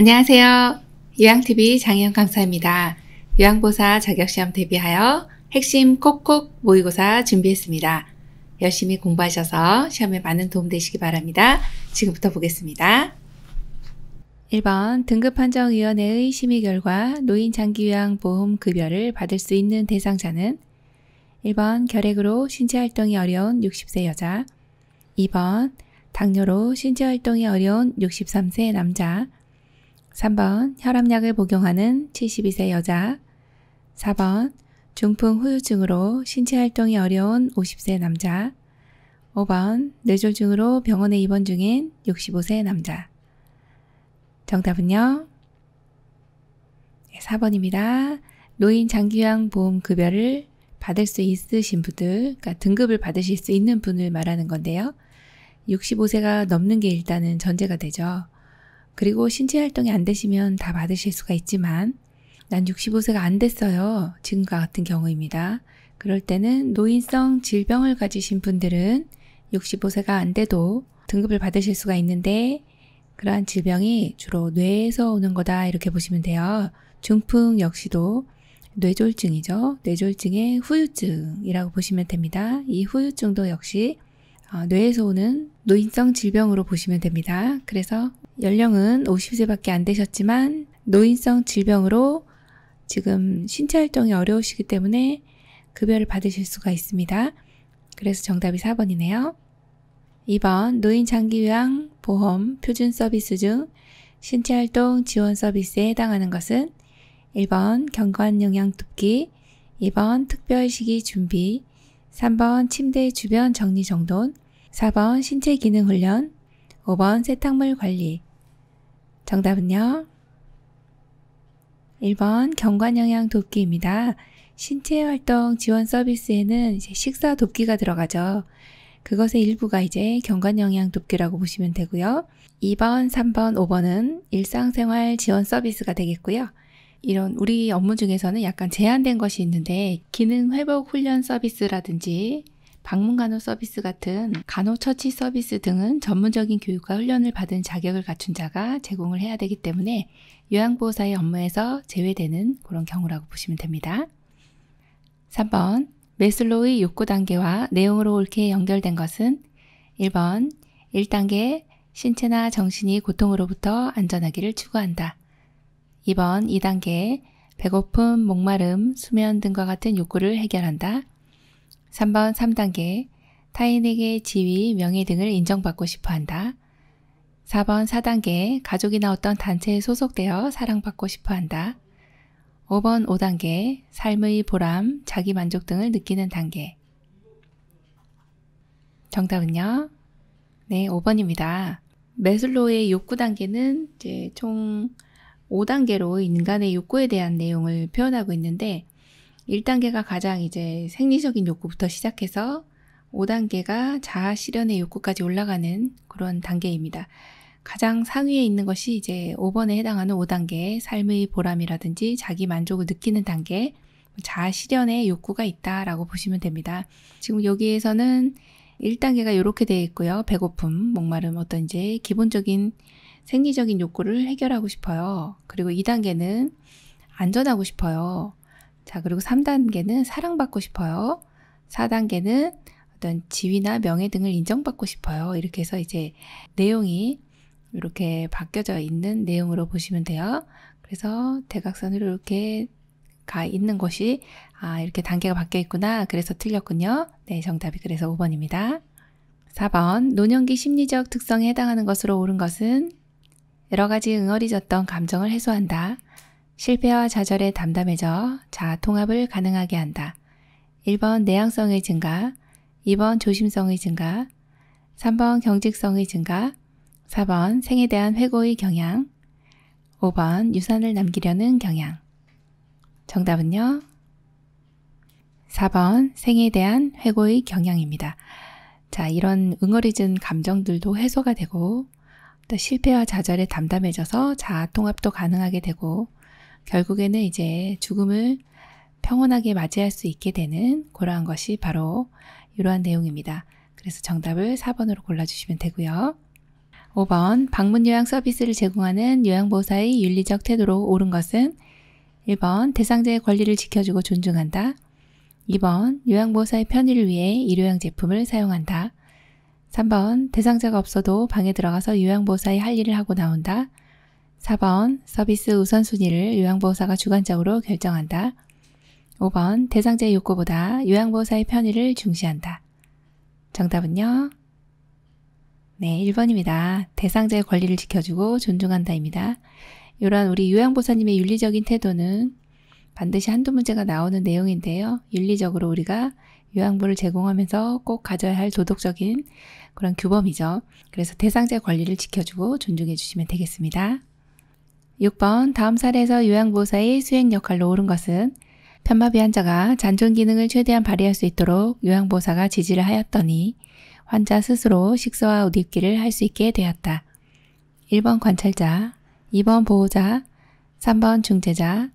안녕하세요. 유양 t v 장혜영 강사입니다. 유양고사 자격시험 대비하여 핵심 콕콕 모의고사 준비했습니다. 열심히 공부하셔서 시험에 많은 도움 되시기 바랍니다. 지금부터 보겠습니다. 1번 등급판정위원회의 심의 결과 노인장기요양보험 급여를 받을 수 있는 대상자는 1번 결핵으로 신체활동이 어려운 60세 여자 2번 당뇨로 신체활동이 어려운 63세 남자 3번 혈압약을 복용하는 72세 여자 4번 중풍 후유증으로 신체 활동이 어려운 50세 남자 5번 뇌졸중으로 병원에 입원 중인 65세 남자 정답은요? 4번입니다. 예, 노인 장기요양 보험 급여를 받을 수 있으신 분들, 그러니까 등급을 받으실 수 있는 분을 말하는 건데요. 65세가 넘는 게 일단은 전제가 되죠. 그리고 신체 활동이 안 되시면 다 받으실 수가 있지만 난 65세가 안 됐어요. 지금과 같은 경우입니다. 그럴 때는 노인성 질병을 가지신 분들은 65세가 안 돼도 등급을 받으실 수가 있는데 그러한 질병이 주로 뇌에서 오는 거다 이렇게 보시면 돼요. 중풍 역시도 뇌졸중이죠. 뇌졸증의 후유증이라고 보시면 됩니다. 이 후유증도 역시 어, 뇌에서 오는 노인성 질병으로 보시면 됩니다. 그래서 연령은 50세밖에 안 되셨지만 노인성 질병으로 지금 신체 활동이 어려우시기 때문에 급여를 받으실 수가 있습니다. 그래서 정답이 4번이네요. 2번 노인 장기 요양 보험 표준 서비스 중 신체 활동 지원 서비스에 해당하는 것은 1번 경관 영양 돕기, 2번 특별 시기 준비, 3번 침대 주변 정리 정돈, 4번 신체 기능 훈련, 5번 세탁물 관리, 정답은요? 1번 경관영양 돕기입니다. 신체 활동 지원 서비스에는 이제 식사 돕기가 들어가죠. 그것의 일부가 이제 경관영양 돕기라고 보시면 되고요. 2번, 3번, 5번은 일상생활 지원 서비스가 되겠고요. 이런 우리 업무 중에서는 약간 제한된 것이 있는데 기능 회복 훈련 서비스라든지 방문간호 서비스 같은 간호처치 서비스 등은 전문적인 교육과 훈련을 받은 자격을 갖춘 자가 제공을 해야 되기 때문에 요양보호사의 업무에서 제외되는 그런 경우라고 보시면 됩니다. 3번 메슬로의 욕구 단계와 내용으로 옳게 연결된 것은 1번 1단계 신체나 정신이 고통으로부터 안전하기를 추구한다. 2번 2단계 배고픔, 목마름, 수면 등과 같은 욕구를 해결한다. 3번 3단계 타인에게 지위, 명예 등을 인정받고 싶어 한다. 4번 4단계 가족이나 어떤 단체에 소속되어 사랑받고 싶어 한다. 5번 5단계 삶의 보람, 자기 만족 등을 느끼는 단계. 정답은요? 네, 5번입니다. 메슬로의 욕구 단계는 이제 총 5단계로 인간의 욕구에 대한 내용을 표현하고 있는데 1단계가 가장 이제 생리적인 욕구부터 시작해서 5단계가 자아 실현의 욕구까지 올라가는 그런 단계입니다. 가장 상위에 있는 것이 이제 5번에 해당하는 5단계, 삶의 보람이라든지 자기 만족을 느끼는 단계, 자아 실현의 욕구가 있다라고 보시면 됩니다. 지금 여기에서는 1단계가 이렇게 되어 있고요. 배고픔, 목마름, 어떤 이제 기본적인 생리적인 욕구를 해결하고 싶어요. 그리고 2단계는 안전하고 싶어요. 자, 그리고 3단계는 사랑받고 싶어요. 4단계는 어떤 지위나 명예 등을 인정받고 싶어요. 이렇게 해서 이제 내용이 이렇게 바뀌어져 있는 내용으로 보시면 돼요. 그래서 대각선으로 이렇게 가 있는 것이 아, 이렇게 단계가 바뀌어 있구나. 그래서 틀렸군요. 네, 정답이 그래서 5번입니다. 4번 노년기 심리적 특성에 해당하는 것으로 옳은 것은 여러 가지 응어리졌던 감정을 해소한다. 실패와 좌절에 담담해져 자아 통합을 가능하게 한다. 1번 내향성의 증가, 2번 조심성의 증가, 3번 경직성의 증가, 4번 생에 대한 회고의 경향, 5번 유산을 남기려는 경향. 정답은요? 4번 생에 대한 회고의 경향입니다. 자, 이런 응어리진 감정들도 해소가 되고 또 실패와 좌절에 담담해져서 자아 통합도 가능하게 되고 결국에는 이제 죽음을 평온하게 맞이할 수 있게 되는 그러한 것이 바로 이러한 내용입니다. 그래서 정답을 4번으로 골라주시면 되고요. 5번 방문 요양 서비스를 제공하는 요양보호사의 윤리적 태도로 옳은 것은 1번 대상자의 권리를 지켜주고 존중한다. 2번 요양보호사의 편의를 위해 일요양 제품을 사용한다. 3번 대상자가 없어도 방에 들어가서 요양보호사의 할 일을 하고 나온다. 4번 서비스 우선순위를 요양보호사가 주관적으로 결정한다. 5번 대상자의 욕구보다 요양보호사의 편의를 중시한다. 정답은요? 네, 1번입니다. 대상자의 권리를 지켜주고 존중한다입니다. 이런 우리 요양보사님의 호 윤리적인 태도는 반드시 한두 문제가 나오는 내용인데요. 윤리적으로 우리가 요양부를 제공하면서 꼭 가져야 할 도덕적인 그런 규범이죠. 그래서 대상자의 권리를 지켜주고 존중해 주시면 되겠습니다. 6번 다음 사례에서 요양보호사의 수행 역할로 옳은 것은 편마비 환자가 잔존 기능을 최대한 발휘할 수 있도록 요양보호사가 지지를 하였더니 환자 스스로 식사와 옷 입기를 할 수 있게 되었다. 1번 관찰자, 2번 보호자, 3번 중재자,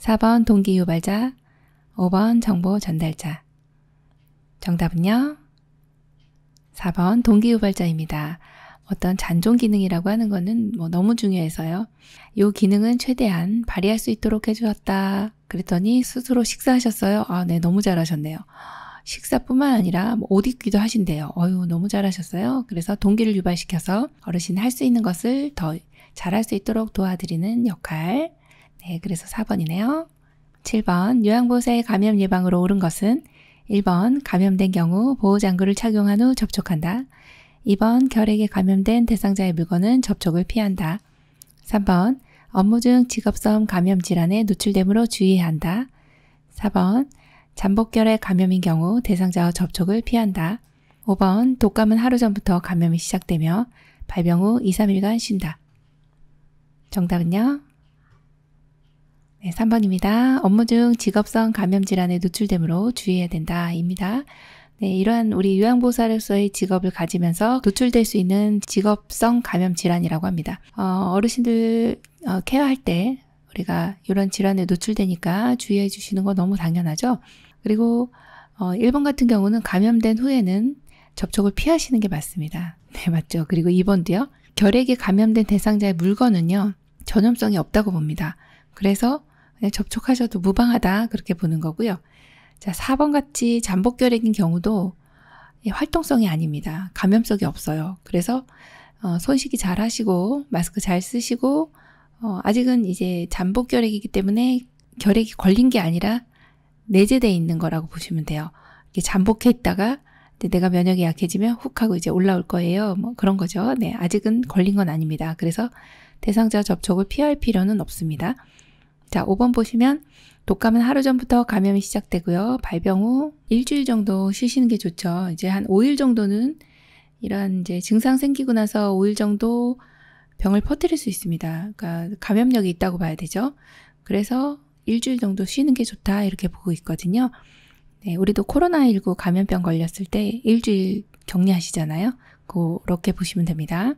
4번 동기 유발자, 5번 정보 전달자. 정답은요? 4번 동기 유발자입니다. 어떤 잔존 기능이라고 하는 거는 뭐 너무 중요해서요. 요 기능은 최대한 발휘할 수 있도록 해주었다. 그랬더니 스스로 식사하셨어요. 아, 네, 너무 잘하셨네요. 식사뿐만 아니라 뭐 옷 입기도 하신대요. 어유 너무 잘하셨어요. 그래서 동기를 유발시켜서 어르신 할 수 있는 것을 더 잘할 수 있도록 도와드리는 역할. 네, 그래서 4번이네요. 7번 요양보호사의 감염 예방으로 옳은 것은 1번 감염된 경우 보호장구를 착용한 후 접촉한다. 2번 결핵에 감염된 대상자의 물건은 접촉을 피한다. 3번 업무 중 직업성 감염 질환에 노출됨으로 주의해야 한다. 4번 잠복결핵 감염인 경우 대상자와 접촉을 피한다. 5번 독감은 하루 전부터 감염이 시작되며 발병 후 2, 3일간 쉰다. 정답은요? 네, 3번입니다. 업무 중 직업성 감염 질환에 노출됨으로 주의해야 된다입니다. 네, 이러한 우리 요양보살로서의 직업을 가지면서 노출될 수 있는 직업성 감염 질환이라고 합니다. 어, 어르신들 어, 케어할 때 우리가 이런 질환에 노출되니까 주의해 주시는 거 너무 당연하죠. 그리고 어, 일본 같은 경우는 감염된 후에는 접촉을 피하시는 게 맞습니다. 네, 맞죠. 그리고 2번도요. 결핵에 감염된 대상자의 물건은요. 전염성이 없다고 봅니다. 그래서 그냥 접촉하셔도 무방하다 그렇게 보는 거고요. 자, 4번 같이 잠복결핵인 경우도 예, 활동성이 아닙니다. 감염성이 없어요. 그래서 어, 손식기잘 하시고 마스크 잘 쓰시고 어, 아직은 이제 잠복결핵이기 때문에 결핵이 걸린 게 아니라 내재돼 있는 거라고 보시면 돼요. 이게 잠복해 있다가 내가 면역이 약해지면 훅 하고 이제 올라올 거예요. 뭐 그런 거죠. 네, 아직은 걸린 건 아닙니다. 그래서 대상자 접촉을 피할 필요는 없습니다. 자, 5번 보시면 독감은 하루 전부터 감염이 시작되고요. 발병 후 일주일 정도 쉬시는 게 좋죠. 이제 한 5일 정도는 이런 이제 증상 생기고 나서 5일 정도 병을 퍼뜨릴 수 있습니다. 그러니까 감염력이 있다고 봐야 되죠. 그래서 일주일 정도 쉬는 게 좋다 이렇게 보고 있거든요. 네, 우리도 코로나19 감염병 걸렸을 때 일주일 격리하시잖아요. 그렇게 보시면 됩니다.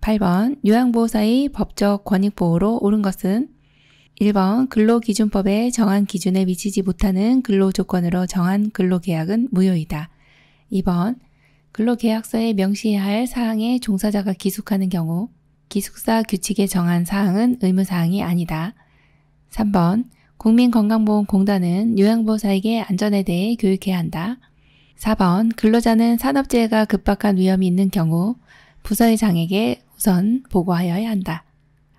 8번 요양보호사의 법적 권익보호로 옳은 것은 1번 근로기준법에 정한 기준에 미치지 못하는 근로조건으로 정한 근로계약은 무효이다. 2번 근로계약서에 명시해야 할 사항에 종사자가 기숙하는 경우 기숙사 규칙에 정한 사항은 의무사항이 아니다. 3번 국민건강보험공단은 요양보호사에게 안전에 대해 교육해야 한다. 4번 근로자는 산업재해가 급박한 위험이 있는 경우 부서의장에게 우선 보고하여야 한다.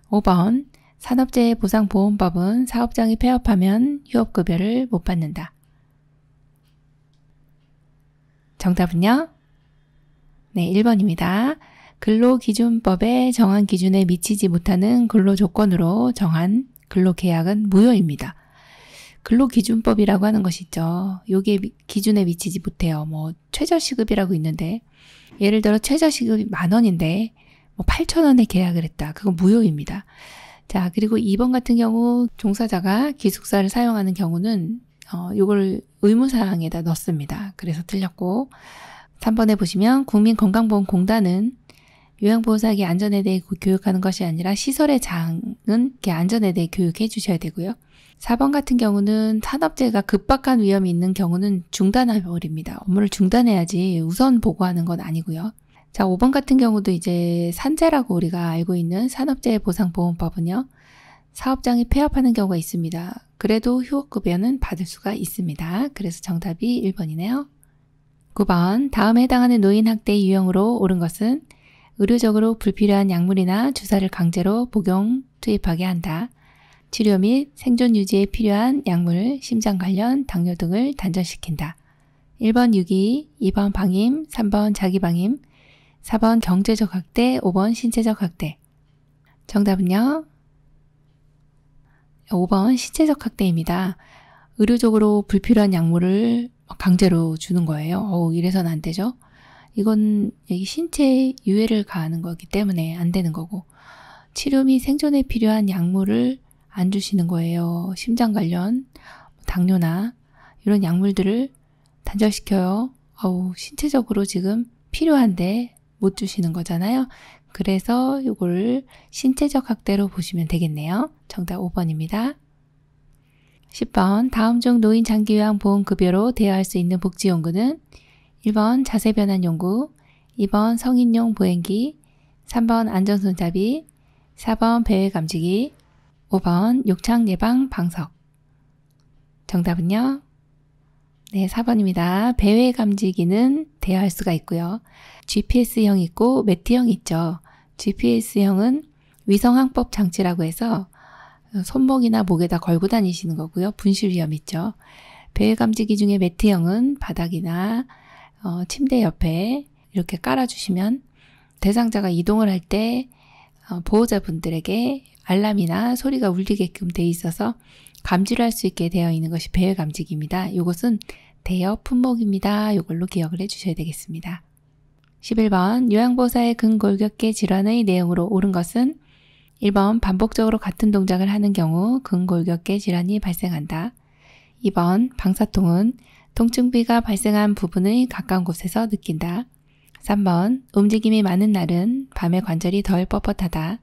5번 산업재해 보상보험법은 사업장이 폐업하면 휴업급여를 못 받는다. 정답은요? 네, 1번입니다. 근로기준법에 정한 기준에 미치지 못하는 근로조건으로 정한 근로계약은 무효입니다. 근로기준법이라고 하는 것이죠. 있 요게 기준에 미치지 못해요. 뭐 최저시급이라고 있는데 예를 들어 최저시급이 만 원인데 뭐 8천 원에 계약을 했다. 그건 무효입니다. 자, 그리고 2번 같은 경우 종사자가 기숙사를 사용하는 경우는 어, 이걸 의무사항에다 넣습니다. 그래서 틀렸고 3번에 보시면 국민건강보험공단은 요양보호사에게 안전에 대해 교육하는 것이 아니라 시설의 장은 안전에 대해 교육해 주셔야 되고요. 4번 같은 경우는 산업재해가 급박한 위험이 있는 경우는 중단해버립니다. 업무를 중단해야지 우선 보고하는 건 아니고요. 자, 5번 같은 경우도 이제 산재라고 우리가 알고 있는 산업재해보상보험법은요. 사업장이 폐업하는 경우가 있습니다. 그래도 휴업급여는 받을 수가 있습니다. 그래서 정답이 1번이네요. 9번 다음에 해당하는 노인학대 유형으로 옳은 것은 의료적으로 불필요한 약물이나 주사를 강제로 복용, 투입하게 한다. 치료 및 생존 유지에 필요한 약물, 심장 관련, 당뇨 등을 단절시킨다. 1번 유기, 2번 방임, 3번 자기방임, 4번 경제적 학대, 5번 신체적 학대. 정답은요? 5번 신체적 학대입니다. 의료적으로 불필요한 약물을 강제로 주는 거예요. 어우, 이래선 안 되죠? 이건 여기 신체에 유해를 가하는 거기 때문에 안 되는 거고, 치료 및 생존에 필요한 약물을 안 주시는 거예요. 심장 관련, 당뇨나 이런 약물들을 단절시켜요. 어우, 신체적으로 지금 필요한데 못 주시는 거잖아요. 그래서 이걸 신체적 학대로 보시면 되겠네요. 정답 5번입니다. 10번 다음 중 노인 장기요양 보험급여로 대여할 수 있는 복지연구는 1번 자세변환연구 2번 성인용 보행기, 3번 안전손잡이, 4번 배외감지기 5번 욕창예방 방석 정답은요? 네, 4번입니다. 배외감지기는 대여할 수가 있고요. GPS형 있고 매트형 있죠. GPS형은 위성항법 장치라고 해서 어, 손목이나 목에다 걸고 다니시는 거고요. 분실 위험 있죠. 배열 감지기 중에 매트형은 바닥이나 어, 침대 옆에 이렇게 깔아주시면 대상자가 이동을 할때 어, 보호자분들에게 알람이나 소리가 울리게끔 돼 있어서 감지를 할 수 있게 되어 있는 것이 배열 감지기입니다. 이것은 대여 품목입니다. 이걸로 기억을 해주셔야 되겠습니다. 11번 요양보사의 근골격계 질환의 내용으로 옳은 것은 1번 반복적으로 같은 동작을 하는 경우 근골격계 질환이 발생한다. 2번 방사통은 통증비가 발생한 부분의 가까운 곳에서 느낀다. 3번 움직임이 많은 날은 밤에 관절이 덜 뻣뻣하다.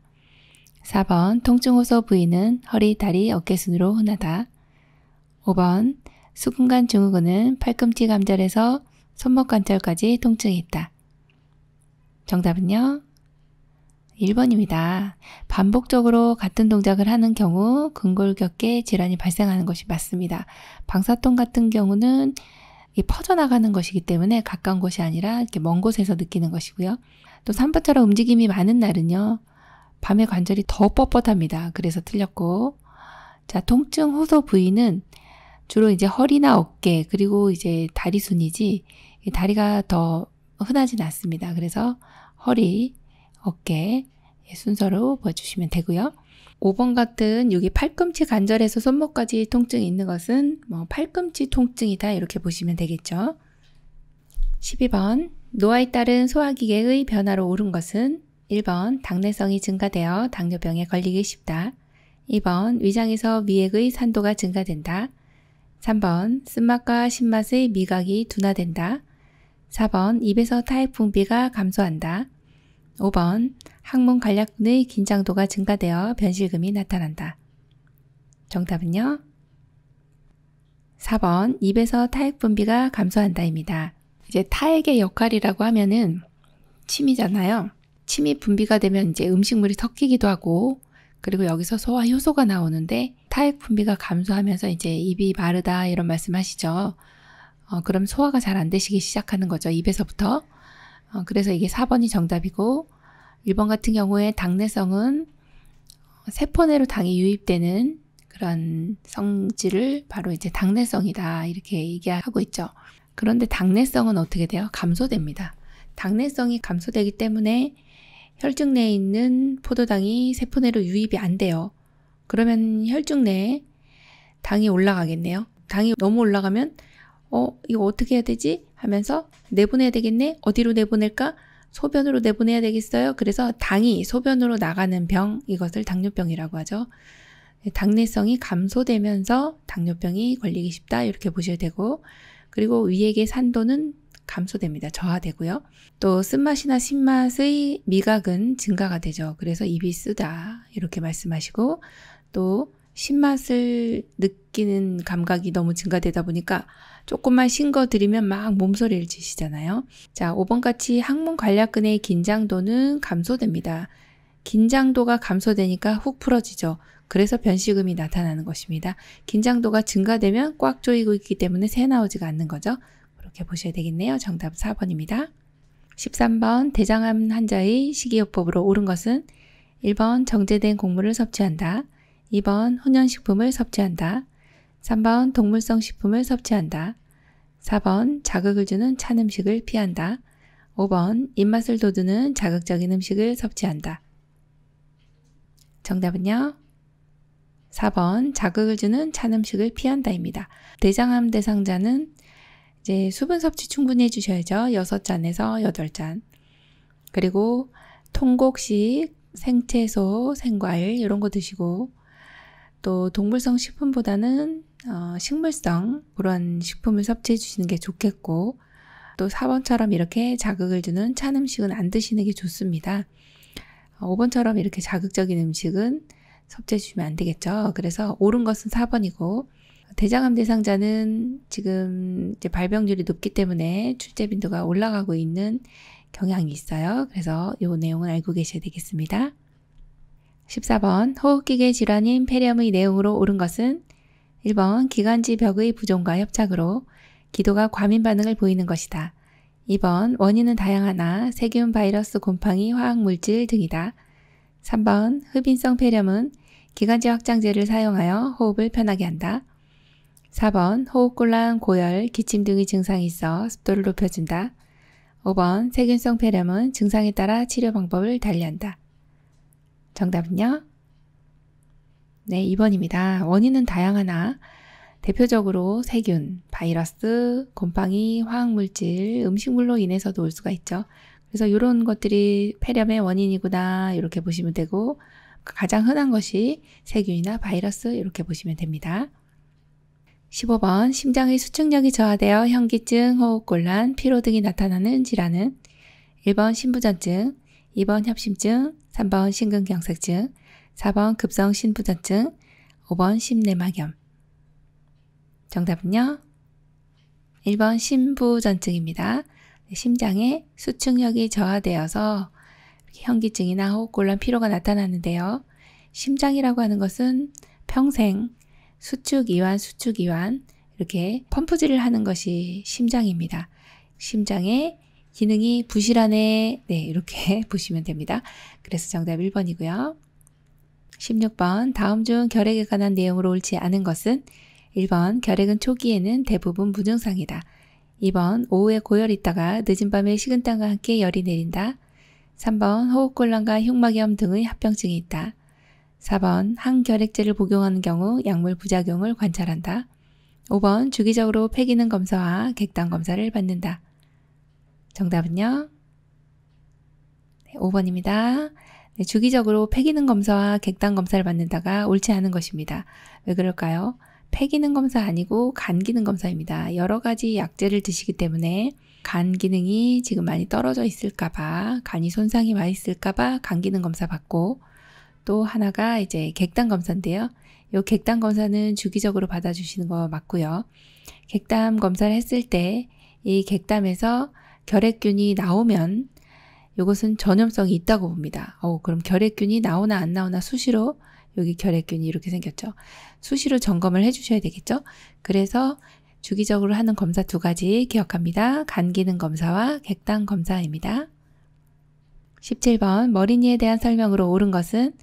4번 통증 호소 부위는 허리, 다리, 어깨 순으로 흔하다. 5번 수근간 증후군은 팔꿈치 감절에서 손목 관절까지 통증이 있다. 정답은요? 1번입니다. 반복적으로 같은 동작을 하는 경우 근골격계 질환이 발생하는 것이 맞습니다. 방사통 같은 경우는 퍼져나가는 것이기 때문에 가까운 곳이 아니라 이렇게 먼 곳에서 느끼는 것이고요. 또산부처럼 움직임이 많은 날은요. 밤에 관절이 더 뻣뻣합니다. 그래서 틀렸고. 자, 통증 호소 부위는 주로 이제 허리나 어깨, 그리고 이제 다리 순이지, 다리가 더 흔하진 않습니다. 그래서 허리, 어깨 의 순서로 보여주시면 되고요. 5번 같은 여기 팔꿈치 관절에서 손목까지 통증이 있는 것은 뭐 팔꿈치 통증이다 이렇게 보시면 되겠죠. 12번 노화에 따른 소화기계의 변화로 오른 것은 1번 당내성이 증가되어 당뇨병에 걸리기 쉽다. 2번 위장에서 미액의 산도가 증가된다. 3번 쓴맛과 신맛의 미각이 둔화된다. 4번 입에서 타액 분비가 감소한다. 5번 항문 간략근의 긴장도가 증가되어 변실금이 나타난다. 정답은요? 4번 입에서 타액 분비가 감소한다입니다. 이제 타액의 역할이라고 하면은 침이잖아요. 침이 분비가 되면 이제 음식물이 섞이기도 하고 그리고 여기서 소화 효소가 나오는데 타액 분비가 감소하면서 이제 입이 마르다 이런 말씀하시죠. 어, 그럼 소화가 잘 안 되시기 시작하는 거죠. 입에서부터. 어, 그래서 이게 4번이 정답이고 1번 같은 경우에 당내성은 세포내로 당이 유입되는 그런 성질을 바로 이제 당내성이다 이렇게 얘기하고 있죠. 그런데 당내성은 어떻게 돼요? 감소됩니다. 당내성이 감소되기 때문에 혈중 내에 있는 포도당이 세포내로 유입이 안 돼요. 그러면 혈중 내에 당이 올라가겠네요. 당이 너무 올라가면 어, 이거 어떻게 해야 되지? 하면서 내보내야 되겠네? 어디로 내보낼까? 소변으로 내보내야 되겠어요? 그래서 당이 소변으로 나가는 병, 이것을 당뇨병이라고 하죠. 네, 당내성이 감소되면서 당뇨병이 걸리기 쉽다 이렇게 보셔야 되고 그리고 위액의 산도는 감소됩니다. 저하되고요. 또 쓴맛이나 신맛의 미각은 증가가 되죠. 그래서 입이 쓰다 이렇게 말씀하시고 또 신맛을 느끼는 감각이 너무 증가되다 보니까 조금만 싱거 드리면 막 몸소리를 지시잖아요. 자, 5번 같이 항문 관략근의 긴장도는 감소됩니다. 긴장도가 감소되니까 훅 풀어지죠. 그래서 변식음이 나타나는 것입니다. 긴장도가 증가되면 꽉 조이고 있기 때문에 새 나오지가 않는 거죠. 그렇게 보셔야 되겠네요. 정답 4번입니다. 13번 대장암 환자의 식이요법으로 옳은 것은 1번 정제된 곡물을 섭취한다. 2번 혼연식품을 섭취한다. 3번 동물성 식품을 섭취한다. 4번 자극을 주는 찬 음식을 피한다. 5번 입맛을 돋우는 자극적인 음식을 섭취한다. 정답은요? 4번 자극을 주는 찬 음식을 피한다입니다. 대장암 대상자는 이제 수분 섭취 충분히 해주셔야죠. 6잔에서 8잔. 그리고 통곡식, 생채소, 생과일 이런 거 드시고 또 동물성 식품보다는 어, 식물성 그런 식품을 섭취해 주시는 게 좋겠고 또 4번처럼 이렇게 자극을 주는 찬 음식은 안 드시는 게 좋습니다. 5번처럼 어, 이렇게 자극적인 음식은 섭취해 주시면 안 되겠죠. 그래서 옳은 것은 4번이고 대장암 대상자는 지금 이제 발병률이 높기 때문에 출제 빈도가 올라가고 있는 경향이 있어요. 그래서 이 내용은 알고 계셔야 되겠습니다. 14번 호흡기계 질환인 폐렴의 내용으로 옳은 것은 1번 기관지 벽의 부종과 협착으로 기도가 과민 반응을 보이는 것이다. 2번 원인은 다양하나 세균, 바이러스, 곰팡이, 화학물질 등이다. 3번 흡인성 폐렴은 기관지 확장제를 사용하여 호흡을 편하게 한다. 4번 호흡곤란, 고열, 기침 등의 증상이 있어 습도를 높여준다. 5번 세균성 폐렴은 증상에 따라 치료 방법을 달리한다. 정답은요? 네, 2번입니다. 원인은 다양하나 대표적으로 세균, 바이러스, 곰팡이, 화학물질, 음식물로 인해서도 올 수가 있죠. 그래서 이런 것들이 폐렴의 원인이구나 이렇게 보시면 되고 가장 흔한 것이 세균이나 바이러스 이렇게 보시면 됩니다. 15번 심장의 수축력이 저하되어 현기증, 호흡곤란, 피로 등이 나타나는 질환은 1번 신부전증, 2번 협심증, 3번 심근경색증, 4번 급성 신부전증, 5번 심내막염. 정답은요? 1번 심부전증입니다. 네, 심장의 수축력이 저하되어서 현기증이나 호흡곤란 피로가 나타나는데요. 심장이라고 하는 것은 평생 수축이완, 수축이완 이렇게 펌프질을 하는 것이 심장입니다. 심장의 기능이 부실하네. 네, 이렇게 보시면 됩니다. 그래서 정답 1번이고요. 16번 다음 중 결핵에 관한 내용으로 옳지 않은 것은 1번 결핵은 초기에는 대부분 무증상이다. 2번 오후에 고열 있다가 늦은 밤에 식은땀과 함께 열이 내린다. 3번 호흡곤란과 흉막염 등의 합병증이 있다. 4번 항결핵제를 복용하는 경우 약물 부작용을 관찰한다. 5번 주기적으로 폐기능 검사와 객단 검사를 받는다. 정답은요? 5번입니다. 네, 주기적으로 폐기능 검사와 객단 검사를 받는다가 옳지 않은 것입니다. 왜 그럴까요? 폐기능 검사 아니고 간 기능 검사입니다. 여러 가지 약재를 드시기 때문에 간 기능이 지금 많이 떨어져 있을까봐, 간이 손상이 많이 있을까봐 간 기능 검사 받고, 또 하나가 이제 객단 검사인데요. 이 객단 검사는 주기적으로 받아주시는 거 맞고요. 객담 검사를 했을 때 이 객담에서 결핵균이 나오면 이것은 전염성이 있다고 봅니다. 어, 그럼 결핵균이 나오나 안 나오나 수시로 여기 결핵균이 이렇게 생겼죠. 수시로 점검을 해주셔야 되겠죠. 그래서 주기적으로 하는 검사 두 가지 기억합니다. 간 기능 검사와 객당 검사입니다. 17번 머리니에 대한 설명으로 옳은 것은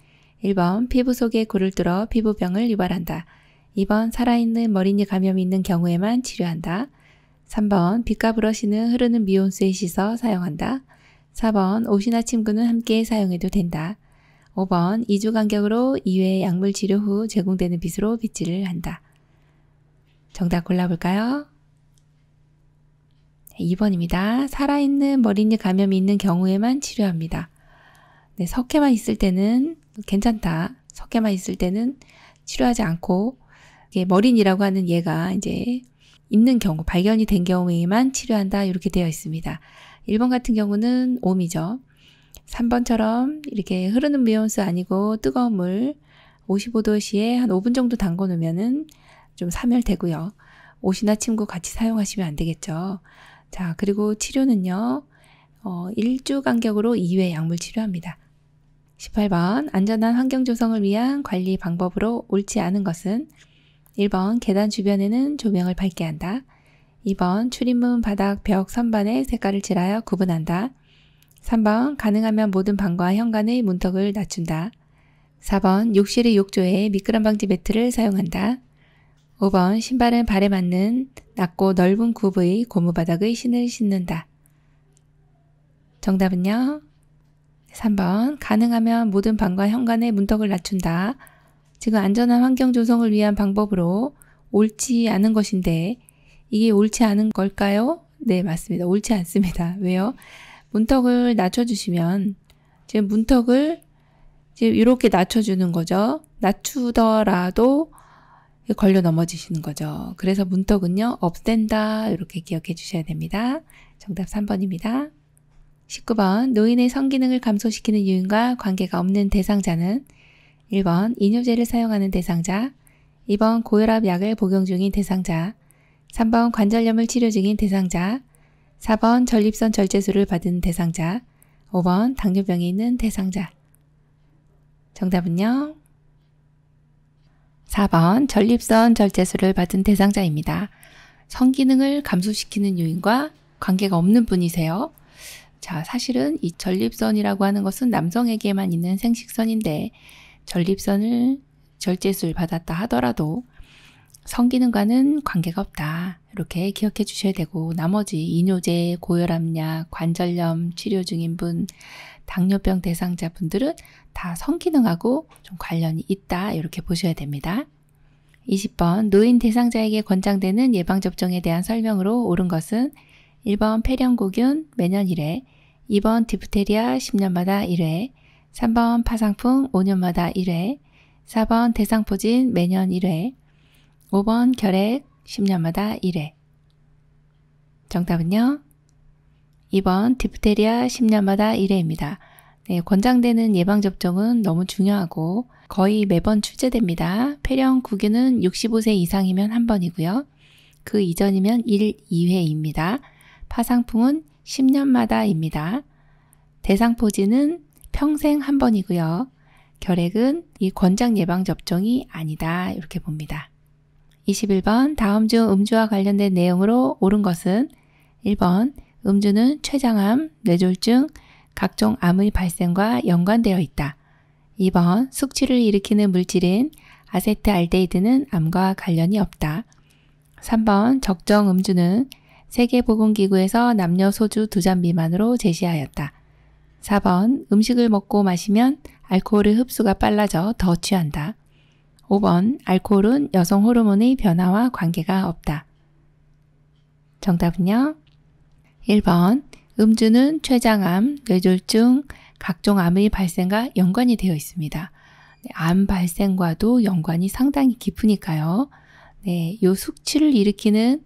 1번 피부 속에 굴을 뚫어 피부병을 유발한다. 2번 살아있는 머리니 감염이 있는 경우에만 치료한다. 3번 빗과 브러쉬는 흐르는 미온수에 씻어 사용한다. 4번 옷이나 침구는 함께 사용해도 된다. 5번 2주 간격으로 2회 약물 치료 후 제공되는 빗으로 빗질을 한다. 정답 골라볼까요? 2번입니다. 살아있는 머리니 감염이 있는 경우에만 치료합니다. 네, 석회만 있을 때는 괜찮다. 석회만 있을 때는 치료하지 않고 머린이라고 하는 얘가 이제 있는 경우, 발견이 된 경우에만 치료한다 이렇게 되어 있습니다. 1번 같은 경우는 옴이죠. 3번처럼 이렇게 흐르는 미온수 아니고 뜨거운 물 55도씨에 한 5분 정도 담궈 놓으면은 좀 사멸되고요. 옷이나 침구 같이 사용하시면 안 되겠죠. 자, 그리고 치료는요. 어, 1주 간격으로 2회 약물 치료합니다. 18번 안전한 환경 조성을 위한 관리 방법으로 옳지 않은 것은 1번 계단 주변에는 조명을 밝게 한다. 2번 출입문 바닥 벽 선반에 색깔을 칠하여 구분한다. 3번 가능하면 모든 방과 현관의 문턱을 낮춘다. 4번 욕실의 욕조에 미끄럼 방지 매트를 사용한다. 5번 신발은 발에 맞는 낮고 넓은 굽의 고무바닥의 신을 신는다. 정답은요. 3번 가능하면 모든 방과 현관의 문턱을 낮춘다. 지금 안전한 환경 조성을 위한 방법으로 옳지 않은 것인데 이게 옳지 않은 걸까요? 네, 맞습니다. 옳지 않습니다. 왜요? 문턱을 낮춰주시면 지금 문턱을 지금 이렇게 낮춰주는 거죠. 낮추더라도 걸려 넘어지시는 거죠. 그래서 문턱은요, 없앤다. 이렇게 기억해 주셔야 됩니다. 정답 3번입니다. 19번, 노인의 성기능을 감소시키는 이유인과 관계가 없는 대상자는 1번, 이뇨제를 사용하는 대상자, 2번, 고혈압 약을 복용 중인 대상자, 3번 관절염을 치료 중인 대상자 4번 전립선 절제술을 받은 대상자 5번 당뇨병이 있는 대상자 정답은요? 4번 전립선 절제술을 받은 대상자입니다. 성기능을 감소시키는 요인과 관계가 없는 분이세요. 자, 사실은 이 전립선이라고 하는 것은 남성에게만 있는 생식선인데 전립선을 절제술 받았다 하더라도 성기능과는 관계가 없다. 이렇게 기억해 주셔야 되고 나머지 이뇨제, 고혈압약, 관절염 치료 중인 분, 당뇨병 대상자분들은 다 성기능하고 좀 관련이 있다. 이렇게 보셔야 됩니다. 20번 노인 대상자에게 권장되는 예방접종에 대한 설명으로 옳은 것은 1번 폐렴고균 매년 1회, 2번 디프테리아 10년마다 1회, 3번 파상풍 5년마다 1회, 4번 대상포진 매년 1회, 5번 결핵 10년마다 1회 정답은요? 2번 디프테리아 10년마다 1회입니다. 네, 권장되는 예방접종은 너무 중요하고 거의 매번 출제됩니다. 폐렴 구균은 65세 이상이면 한 번이고요. 그 이전이면 1, 2회입니다. 파상풍은 10년마다입니다. 대상포진은 평생 한 번이고요. 결핵은 이 권장 예방 접종이 아니다 이렇게 봅니다. 21번 다음 중 음주와 관련된 내용으로 옳은 것은 1번 음주는 췌장암, 뇌졸중, 각종 암의 발생과 연관되어 있다. 2번 숙취를 일으키는 물질인 아세트알데히드는 암과 관련이 없다. 3번 적정 음주는 세계보건기구에서 남녀 소주 두 잔 미만으로 제시하였다. 4번 음식을 먹고 마시면 알코올의 흡수가 빨라져 더 취한다. 5번 알코올은 여성 호르몬의 변화와 관계가 없다. 정답은요. 1번 음주는 췌장암, 뇌졸중, 각종 암의 발생과 연관이 되어 있습니다. 네, 암 발생과도 연관이 상당히 깊으니까요. 네, 요 숙취를 일으키는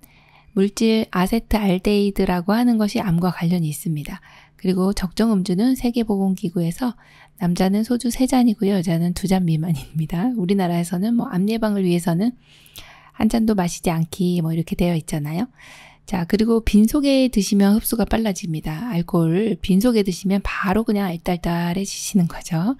물질 아세트알데히드라고 하는 것이 암과 관련이 있습니다. 그리고 적정 음주는 세계보건기구에서 남자는 소주 3잔이고요. 여자는 2잔 미만입니다. 우리나라에서는 뭐 암 예방을 위해서는 한 잔도 마시지 않기 뭐 이렇게 되어 있잖아요. 자, 그리고 빈속에 드시면 흡수가 빨라집니다. 알코올 빈속에 드시면 바로 그냥 알딸딸해지시는 거죠.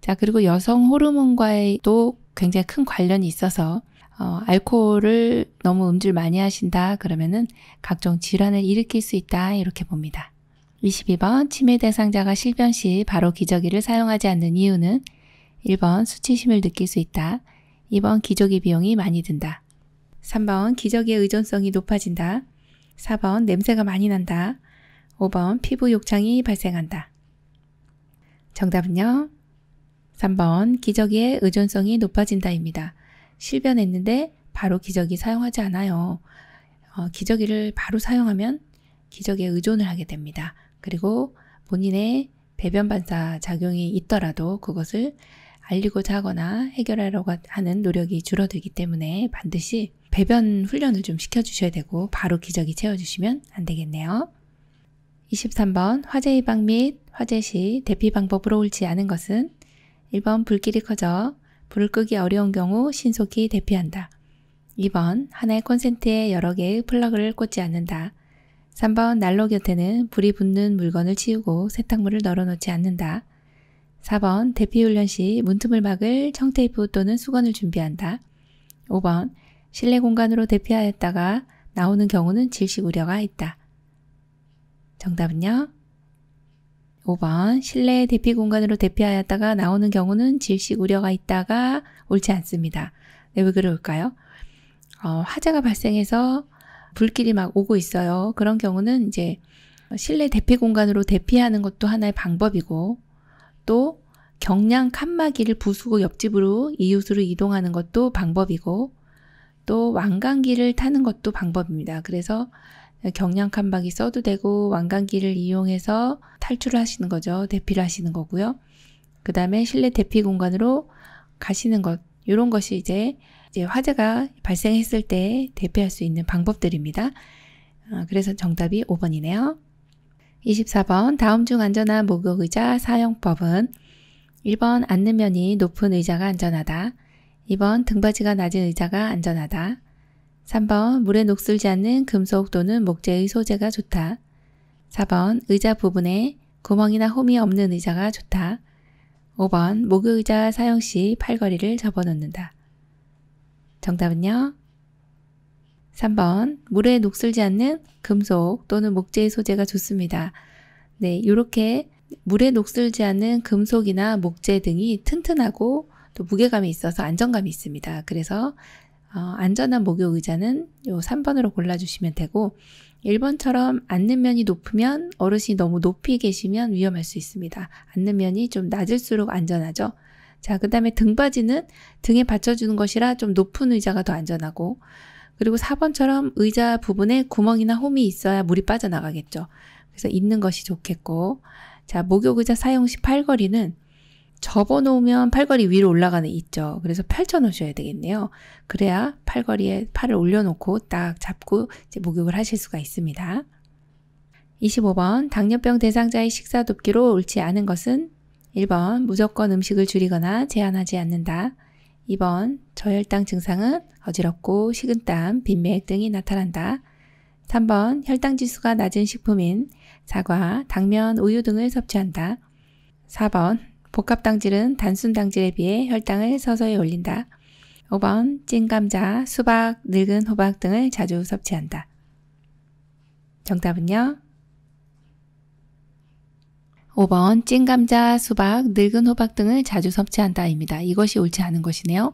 자, 그리고 여성 호르몬과도 에 굉장히 큰 관련이 있어서 어, 알코올을 너무 음주를 많이 하신다 그러면은 각종 질환을 일으킬 수 있다 이렇게 봅니다. 22번 치매 대상자가 실변 시 바로 기저귀를 사용하지 않는 이유는 1번 수치심을 느낄 수 있다. 2번 기저귀 비용이 많이 든다. 3번 기저귀의 의존성이 높아진다. 4번 냄새가 많이 난다. 5번 피부 욕창이 발생한다. 정답은요. 3번 기저귀의 의존성이 높아진다입니다. 실변했는데 바로 기저귀 사용하지 않아요. 어, 기저귀를 바로 사용하면 기저귀에 의존을 하게 됩니다. 그리고 본인의 배변 반사 작용이 있더라도 그것을 알리고자 하거나 해결하려고 하는 노력이 줄어들기 때문에 반드시 배변 훈련을 좀 시켜주셔야 되고 바로 기저귀 채워주시면 안 되겠네요. 23번 화재 예방 및 화재 시 대피 방법으로 옳지 않은 것은 1번 불길이 커져 불을 끄기 어려운 경우 신속히 대피한다. 2번 하나의 콘센트에 여러 개의 플러그를 꽂지 않는다. 3번 난로 곁에는 불이 붙는 물건을 치우고 세탁물을 널어놓지 않는다. 4번 대피훈련 시 문틈을 막을 청테이프 또는 수건을 준비한다. 5번 실내 공간으로 대피하였다가 나오는 경우는 질식 우려가 있다. 정답은요? 5번 실내 대피 공간으로 대피하였다가 나오는 경우는 질식 우려가 있다가 옳지 않습니다. 네, 왜 그럴까요? 어, 화재가 발생해서 불길이 막 오고 있어요. 그런 경우는 이제 실내 대피 공간으로 대피하는 것도 하나의 방법이고 또 경량 칸막이를 부수고 옆집으로 이웃으로 이동하는 것도 방법이고 또왕강기를 타는 것도 방법입니다. 그래서 경량 칸막이 써도 되고 왕강기를 이용해서 탈출을 하시는 거죠. 대피를 하시는 거고요. 그 다음에 실내 대피 공간으로 가시는 것 이런 것이 이제 이제 예, 화재가 발생했을 때 대피할 수 있는 방법들입니다. 어, 그래서 정답이 5번이네요. 24번 다음 중 안전한 목욕의자 사용법은 1번 앉는면이 높은 의자가 안전하다. 2번 등받이가 낮은 의자가 안전하다. 3번 물에 녹슬지 않는 금속 또는 목재의 소재가 좋다. 4번 의자 부분에 구멍이나 홈이 없는 의자가 좋다. 5번 목욕의자 사용 시 팔걸이를 접어놓는다. 정답은요? 3번 물에 녹슬지 않는 금속 또는 목재의 소재가 좋습니다. 네, 이렇게 물에 녹슬지 않는 금속이나 목재 등이 튼튼하고 또 무게감이 있어서 안정감이 있습니다. 그래서 어, 안전한 목욕 의자는 요 3번으로 골라주시면 되고 1번처럼 앉는 면이 높으면 어르신이 너무 높이 계시면 위험할 수 있습니다. 앉는 면이 좀 낮을수록 안전하죠. 자, 그 다음에 등받이는 등에 받쳐주는 것이라 좀 높은 의자가 더 안전하고, 그리고 4번처럼 의자 부분에 구멍이나 홈이 있어야 물이 빠져나가겠죠. 그래서 있는 것이 좋겠고, 자, 목욕 의자 사용 시 팔걸이는 접어 놓으면 팔걸이 위로 올라가는 있죠. 그래서 펼쳐 놓으셔야 되겠네요. 그래야 팔걸이에 팔을 올려놓고 딱 잡고 목욕을 하실 수가 있습니다. 25번 당뇨병 대상자의 식사 돕기로 옳지 않은 것은 1번 무조건 음식을 줄이거나 제한하지 않는다. 2번 저혈당 증상은 어지럽고 식은땀, 빈맥 등이 나타난다. 3번 혈당 지수가 낮은 식품인 사과, 당면, 우유 등을 섭취한다. 4번 복합당질은 단순 당질에 비해 혈당을 서서히 올린다. 5번 찐감자, 수박, 늙은 호박 등을 자주 섭취한다. 정답은요? 5번 찐감자, 수박, 늙은 호박 등을 자주 섭취한다입니다. 이것이 옳지 않은 것이네요.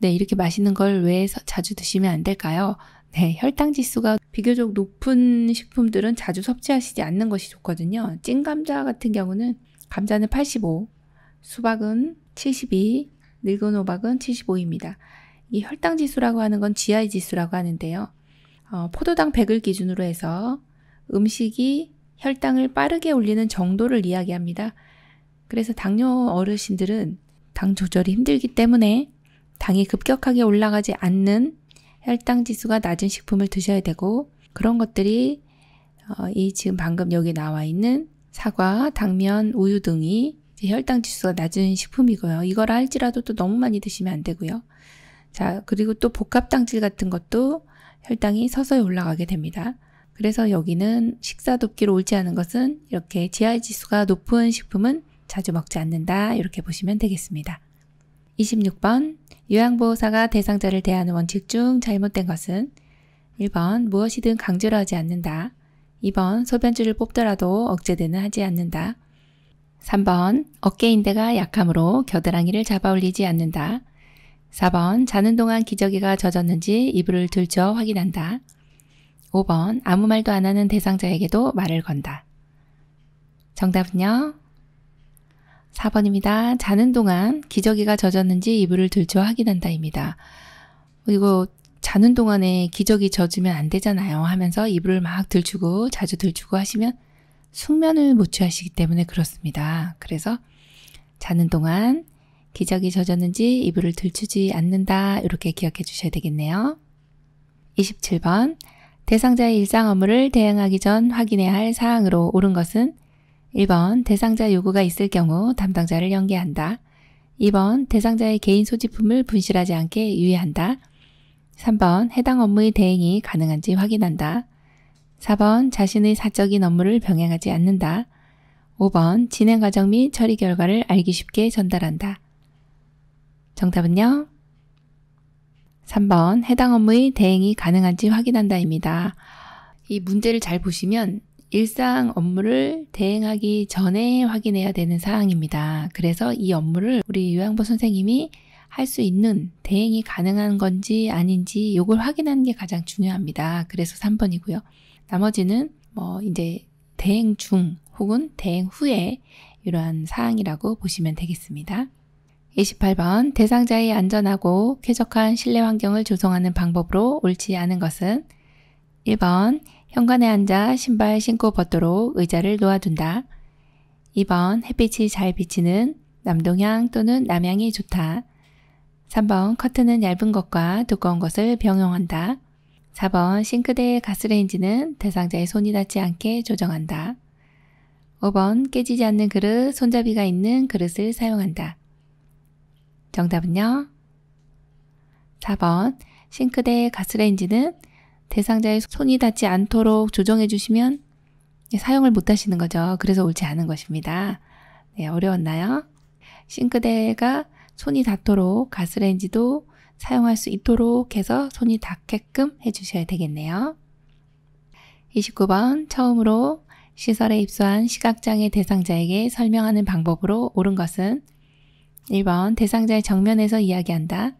네, 이렇게 맛있는 걸 왜 자주 드시면 안 될까요? 네, 혈당 지수가 비교적 높은 식품들은 자주 섭취하시지 않는 것이 좋거든요. 찐감자 같은 경우는 감자는 85, 수박은 72, 늙은 호박은 75입니다. 이 혈당 지수라고 하는 건 GI 지수라고 하는데요. 어, 포도당 100을 기준으로 해서 음식이 혈당을 빠르게 올리는 정도를 이야기합니다. 그래서 당뇨 어르신들은 당 조절이 힘들기 때문에 당이 급격하게 올라가지 않는 혈당 지수가 낮은 식품을 드셔야 되고 그런 것들이 어, 이 지금 방금 여기 나와 있는 사과, 당면, 우유 등이 혈당 지수가 낮은 식품이고요. 이걸 할지라도 또 너무 많이 드시면 안 되고요. 자, 그리고 또 복합 당질 같은 것도 혈당이 서서히 올라가게 됩니다. 그래서 여기는 식사 돕기로 옳지 않은 것은 이렇게 GI 지수가 높은 식품은 자주 먹지 않는다 이렇게 보시면 되겠습니다. 26번 요양보호사가 대상자를 대하는 원칙 중 잘못된 것은 1번 무엇이든 강제로 하지 않는다. 2번 소변줄을 뽑더라도 억제되는 하지 않는다. 3번 어깨 인대가 약함으로 겨드랑이를 잡아 올리지 않는다. 4번 자는 동안 기저귀가 젖었는지 이불을 들쳐 확인한다. 5번 아무 말도 안 하는 대상자에게도 말을 건다. 정답은요? 4번입니다. 자는 동안 기저귀가 젖었는지 이불을 들쳐 확인한다입니다. 그리고 자는 동안에 기저귀 젖으면 안 되잖아요 하면서 이불을 막 들추고 자주 들추고 하시면 숙면을 못 취하시기 때문에 그렇습니다. 그래서 자는 동안 기저귀 젖었는지 이불을 들추지 않는다 이렇게 기억해 주셔야 되겠네요. 27번 대상자의 일상 업무를 대응하기전 확인해야 할 사항으로 옳은 것은 1번 대상자 요구가 있을 경우 담당자를 연계한다. 2번 대상자의 개인 소지품을 분실하지 않게 유의한다. 3번 해당 업무의 대행이 가능한지 확인한다. 4번 자신의 사적인 업무를 병행하지 않는다. 5번 진행 과정 및 처리 결과를 알기 쉽게 전달한다. 정답은요? 3번 해당 업무의 대행이 가능한지 확인한다입니다. 이 문제를 잘 보시면 일상 업무를 대행하기 전에 확인해야 되는 사항입니다. 그래서 이 업무를 우리 요양보 선생님이 할 수 있는 대행이 가능한 건지 아닌지 이걸 확인하는 게 가장 중요합니다. 그래서 3번이고요. 나머지는 뭐 이제 대행 중 혹은 대행 후에 이러한 사항이라고 보시면 되겠습니다. 28번 대상자의 안전하고 쾌적한 실내 환경을 조성하는 방법으로 옳지 않은 것은 1번 현관에 앉아 신발 신고 벗도록 의자를 놓아둔다. 2번 햇빛이 잘 비치는 남동향 또는 남향이 좋다. 3번 커튼은 얇은 것과 두꺼운 것을 병용한다. 4번 싱크대의 가스레인지는 대상자의 손이 닿지 않게 조정한다. 5번 깨지지 않는 그릇, 손잡이가 있는 그릇을 사용한다. 정답은요. 4번 싱크대 가스레인지는 대상자의 손이 닿지 않도록 조정해 주시면 사용을 못 하시는 거죠. 그래서 옳지 않은 것입니다. 네, 어려웠나요? 싱크대가 손이 닿도록 가스레인지도 사용할 수 있도록 해서 손이 닿게끔 해주셔야 되겠네요. 29번 처음으로 시설에 입소한 시각장애 대상자에게 설명하는 방법으로 옳은 것은 1번 대상자의 정면에서 이야기한다.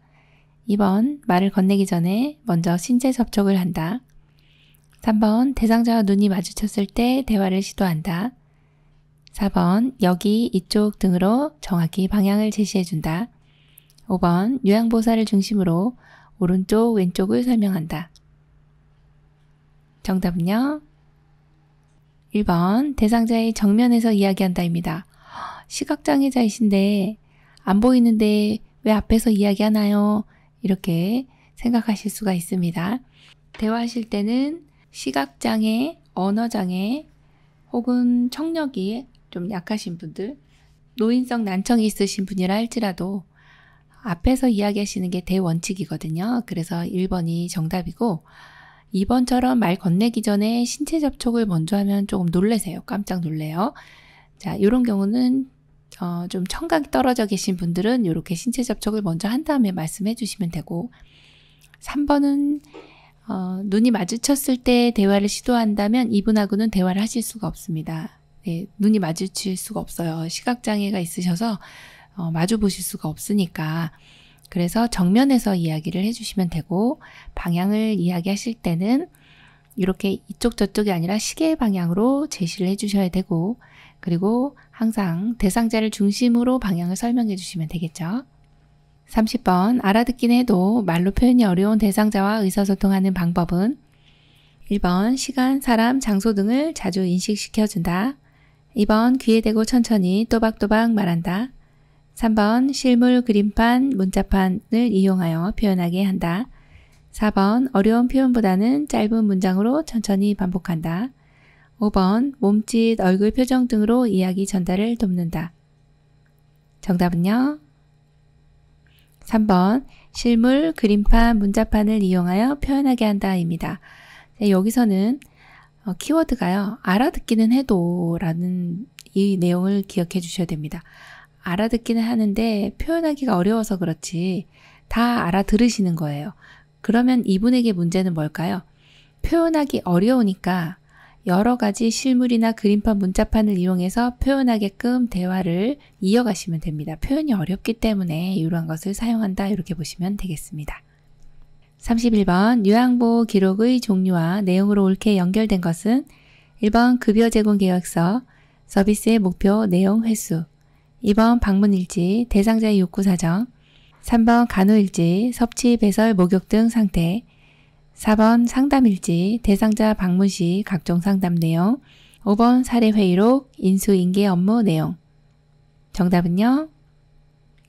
2번 말을 건네기 전에 먼저 신체 접촉을 한다. 3번 대상자와 눈이 마주쳤을 때 대화를 시도한다. 4번 여기 이쪽 등으로 정확히 방향을 제시해준다. 5번 요양보사를 중심으로 오른쪽 왼쪽을 설명한다. 정답은요? 1번 대상자의 정면에서 이야기한다입니다. 시각장애자이신데 안 보이는데 왜 앞에서 이야기하나요? 이렇게 생각하실 수가 있습니다. 대화하실 때는 시각장애, 언어장애, 혹은 청력이 좀 약하신 분들, 노인성 난청이 있으신 분이라 할지라도 앞에서 이야기하시는 게 대원칙이거든요. 그래서 1번이 정답이고, 2번처럼 말 건네기 전에 신체 접촉을 먼저 하면 조금 놀래세요. 깜짝 놀래요. 자, 이런 경우는 어, 좀 청각이 떨어져 계신 분들은 이렇게 신체 접촉을 먼저 한 다음에 말씀해 주시면 되고 3번은 어, 눈이 마주쳤을 때 대화를 시도한다면 이분하고는 대화를 하실 수가 없습니다. 네, 눈이 마주칠 수가 없어요. 시각장애가 있으셔서 어, 마주 보실 수가 없으니까 그래서 정면에서 이야기를 해주시면 되고 방향을 이야기하실 때는 이렇게 이쪽 저쪽이 아니라 시계 방향으로 제시를 해주셔야 되고 그리고 항상 대상자를 중심으로 방향을 설명해 주시면 되겠죠. 30번 알아듣긴 해도 말로 표현이 어려운 대상자와 의사소통하는 방법은 1번 시간, 사람, 장소 등을 자주 인식시켜 준다. 2번 귀에 대고 천천히 또박또박 말한다. 3번 실물 그림판, 문자판을 이용하여 표현하게 한다. 4번 어려운 표현보다는 짧은 문장으로 천천히 반복한다. 5번 몸짓, 얼굴 표정 등으로 이야기 전달을 돕는다. 정답은요. 3번 실물, 그림판, 문자판을 이용하여 표현하게 한다입니다. 네, 여기서는 어, 키워드가요. 알아듣기는 해도 라는 이 내용을 기억해 주셔야 됩니다. 알아듣기는 하는데 표현하기가 어려워서 그렇지 다 알아들으시는 거예요. 그러면 이분에게 문제는 뭘까요? 표현하기 어려우니까 여러 가지 실물이나 그림판, 문자판을 이용해서 표현하게끔 대화를 이어가시면 됩니다. 표현이 어렵기 때문에 이러한 것을 사용한다 이렇게 보시면 되겠습니다. 31번 요양보호 기록의 종류와 내용으로 옳게 연결된 것은 1번 급여 제공 계약서, 서비스의 목표, 내용, 횟수 2번 방문일지, 대상자의 욕구 사정 3번 간호일지, 섭취, 배설, 목욕 등 상태 4번 상담일지, 대상자 방문 시 각종 상담 내용, 5번 사례회의록, 인수인계 업무 내용. 정답은요?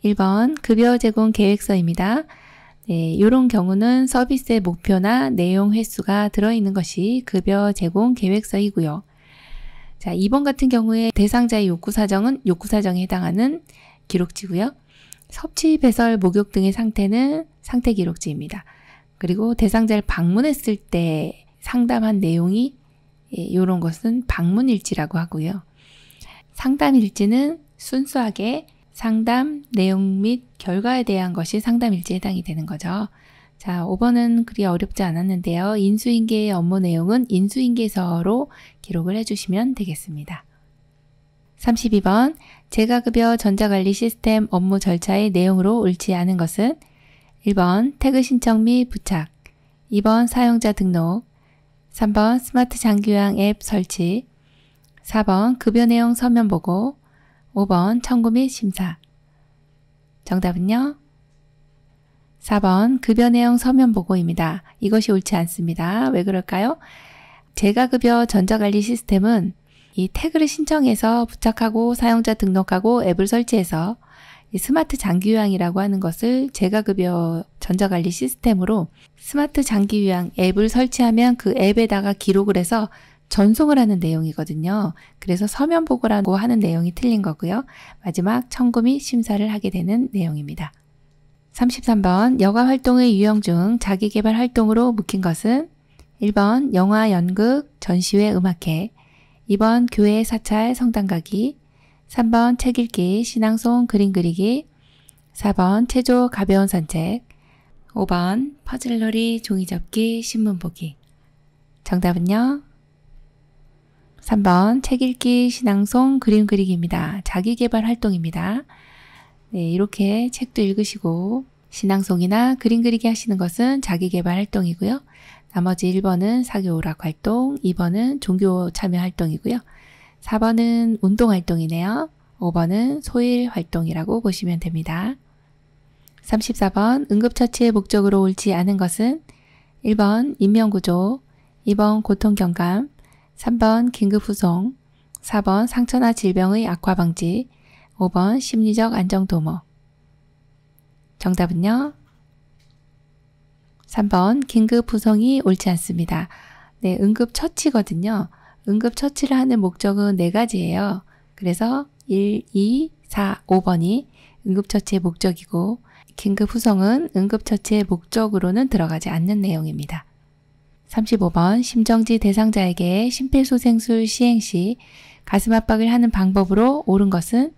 1번 급여 제공 계획서입니다. 네, 이런 경우는 서비스의 목표나 내용 횟수가 들어있는 것이 급여 제공 계획서이고요. 자, 2번 같은 경우에 대상자의 욕구 사정은 욕구 사정에 해당하는 기록지고요. 섭취, 배설, 목욕 등의 상태는 상태 기록지입니다. 그리고 대상자를 방문했을 때 상담한 내용이 이런 예, 것은 방문일지라고 하고요. 상담일지는 순수하게 상담 내용 및 결과에 대한 것이 상담일지에 해당이 되는 거죠. 자, 5번은 그리 어렵지 않았는데요. 인수인계의 업무 내용은 인수인계서로 기록을 해주시면 되겠습니다. 32번, 재가급여 전자관리 시스템 업무 절차의 내용으로 옳지 않은 것은 1번 태그 신청 및 부착 2번 사용자 등록 3번 스마트 장기요양 앱 설치 4번 급여 내용 서면 보고 5번 청구 및 심사 정답은요? 4번 급여 내용 서면 보고입니다. 이것이 옳지 않습니다. 왜 그럴까요? 제가 급여 전자관리 시스템은 이 태그를 신청해서 부착하고 사용자 등록하고 앱을 설치해서 스마트 장기 요양이라고 하는 것을 제가급여 전자관리 시스템으로 스마트 장기 요양 앱을 설치하면 그 앱에다가 기록을 해서 전송을 하는 내용이거든요. 그래서 서면 보고라고 하는 내용이 틀린 거고요. 마지막 청구및 심사를 하게 되는 내용입니다. 33번 여가 활동의 유형 중 자기 개발 활동으로 묶인 것은 1번 영화, 연극, 전시회, 음악회 2번 교회 사찰, 성당 가기 3번 책 읽기, 신앙송 그림 그리기 4번 체조 가벼운 산책 5번 퍼즐놀이 종이접기 신문 보기 정답은요? 3번 책 읽기, 신앙송, 그림 그리기입니다. 자기개발 활동입니다. 네, 이렇게 책도 읽으시고 신앙송이나 그림 그리기 하시는 것은 자기개발 활동이고요. 나머지 1번은 사교오락 활동, 2번은 종교 참여 활동이고요. 4번은 운동 활동이네요. 5번은 소일 활동이라고 보시면 됩니다. 34번 응급처치의 목적으로 옳지 않은 것은 1번 인명구조, 2번 고통경감, 3번 긴급후송, 4번 상처나 질병의 악화방지, 5번 심리적 안정도모. 정답은요? 3번 긴급후송이 옳지 않습니다. 네, 응급처치거든요. 응급처치를 하는 목적은 네 가지예요. 그래서 1, 2, 4, 5번이 응급처치의 목적이고 긴급 후송은 응급처치의 목적으로는 들어가지 않는 내용입니다. 35번 심정지 대상자에게 심폐소생술 시행 시 가슴 압박을 하는 방법으로 옳은 것은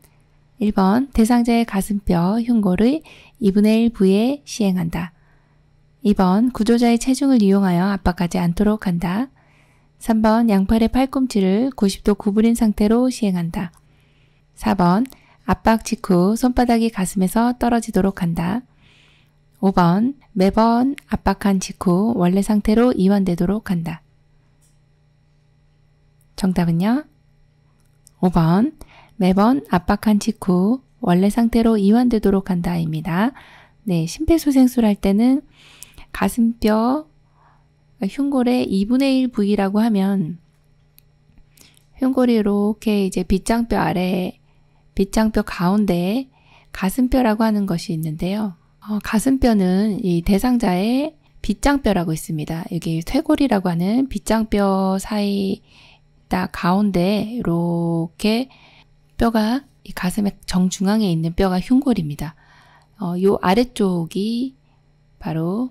1번 대상자의 가슴뼈 흉골의 2분의 1 부에 시행한다. 2번 구조자의 체중을 이용하여 압박하지 않도록 한다. 3번 양팔의 팔꿈치를 90도 구부린 상태로 시행한다. 4번 압박 직후 손바닥이 가슴에서 떨어지도록 한다. 5번 매번 압박한 직후 원래 상태로 이완되도록 한다. 정답은요? 5번 매번 압박한 직후 원래 상태로 이완되도록 한다입니다. 네, 심폐소생술 할 때는 가슴뼈, 그러니까 흉골의 2분의 1 부위라고 하면 흉골이 이렇게 이제 빗장뼈 아래, 빗장뼈 가운데 가슴뼈라고 하는 것이 있는데요. 어, 가슴뼈는 이 대상자의 빗장뼈라고 있습니다. 여기 쇄골이라고 하는 빗장뼈 사이 딱 가운데 이렇게 뼈가 이 가슴의 정중앙에 있는 뼈가 흉골입니다. 어, 요 아래쪽이 바로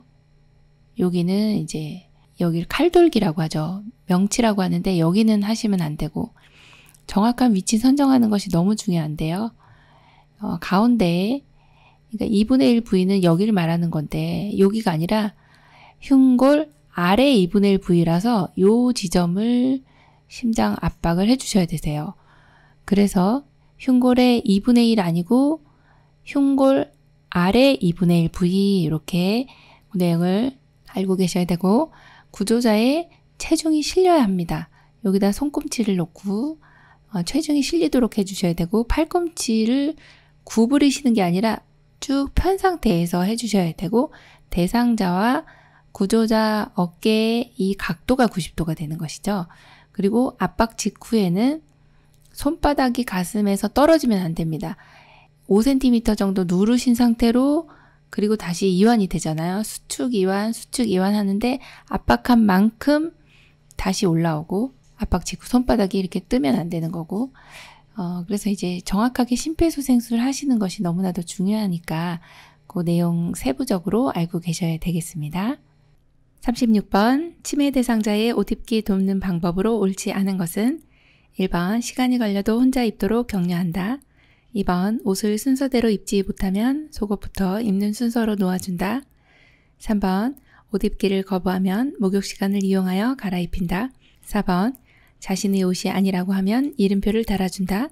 여기는 이제 여기를 칼돌기라고 하죠. 명치라고 하는데 여기는 하시면 안 되고 정확한 위치 선정하는 것이 너무 중요한데요. 어, 가운데 그러니까 2분의 1 부위는 여기를 말하는 건데 여기가 아니라 흉골 아래 2분의 1 부위라서 요 지점을 심장 압박을 해주셔야 되세요. 그래서 흉골의 2분의 1 아니고 흉골 아래 2분의 1 부위 이렇게 내용을 알고 계셔야 되고 구조자의 체중이 실려야 합니다. 여기다 손꿈치를 놓고 어, 체중이 실리도록 해주셔야 되고 팔꿈치를 구부리시는 게 아니라 쭉 편 상태에서 해주셔야 되고 대상자와 구조자 어깨의 이 각도가 90도가 되는 것이죠. 그리고 압박 직후에는 손바닥이 가슴에서 떨어지면 안 됩니다. 5cm 정도 누르신 상태로 그리고 다시 이완이 되잖아요. 수축 이완, 수축 이완 하는데 압박한 만큼 다시 올라오고 압박 직후 손바닥이 이렇게 뜨면 안 되는 거고 어, 그래서 이제 정확하게 심폐소생술을 하시는 것이 너무나도 중요하니까 그 내용 세부적으로 알고 계셔야 되겠습니다. 36번 치매 대상자의 오집기 돕는 방법으로 옳지 않은 것은 1번 시간이 걸려도 혼자 입도록 격려한다. 2번 옷을 순서대로 입지 못하면 속옷부터 입는 순서로 놓아준다. 3번 옷 입기를 거부하면 목욕 시간을 이용하여 갈아입힌다. 4번 자신의 옷이 아니라고 하면 이름표를 달아준다.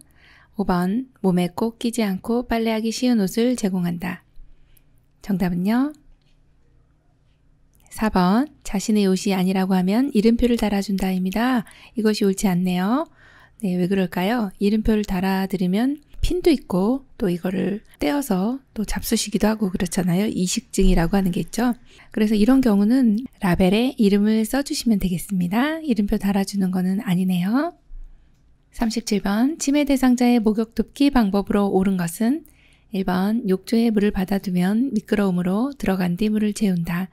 5번 몸에 꼭 끼지 않고 빨래하기 쉬운 옷을 제공한다. 정답은요? 4번 자신의 옷이 아니라고 하면 이름표를 달아준다입니다. 이것이 옳지 않네요. 네, 왜 그럴까요? 이름표를 달아드리면 핀도 있고 또 이거를 떼어서 또 잡수시기도 하고 그렇잖아요. 이식증이라고 하는 게 있죠. 그래서 이런 경우는 라벨에 이름을 써주시면 되겠습니다. 이름표 달아주는 거는 아니네요. 37번 치매 대상자의 목욕 돕기 방법으로 옳은 것은 1번 욕조에 물을 받아두면 미끄러움으로 들어간 뒤 물을 채운다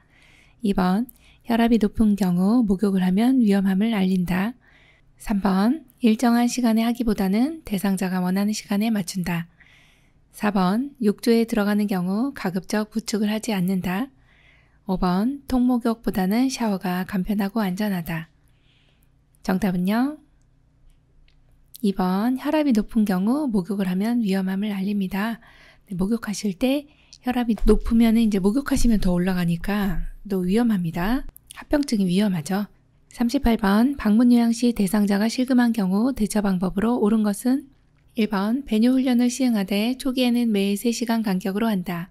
2번 혈압이 높은 경우 목욕을 하면 위험함을 알린다. 3번 일정한 시간에 하기보다는 대상자가 원하는 시간에 맞춘다. 4번 욕조에 들어가는 경우 가급적 부축을 하지 않는다. 5번 통목욕보다는 샤워가 간편하고 안전하다. 정답은요. 2번 혈압이 높은 경우 목욕을 하면 위험함을 알립니다. 네, 목욕하실 때 혈압이 높으면 이제 목욕하시면 더 올라가니까 또 위험합니다. 합병증이 위험하죠. 38번 방문 요양 시 대상자가 실금한 경우 대처 방법으로 옳은 것은 1번 배뇨 훈련을 시행하되 초기에는 매일 3시간 간격으로 한다.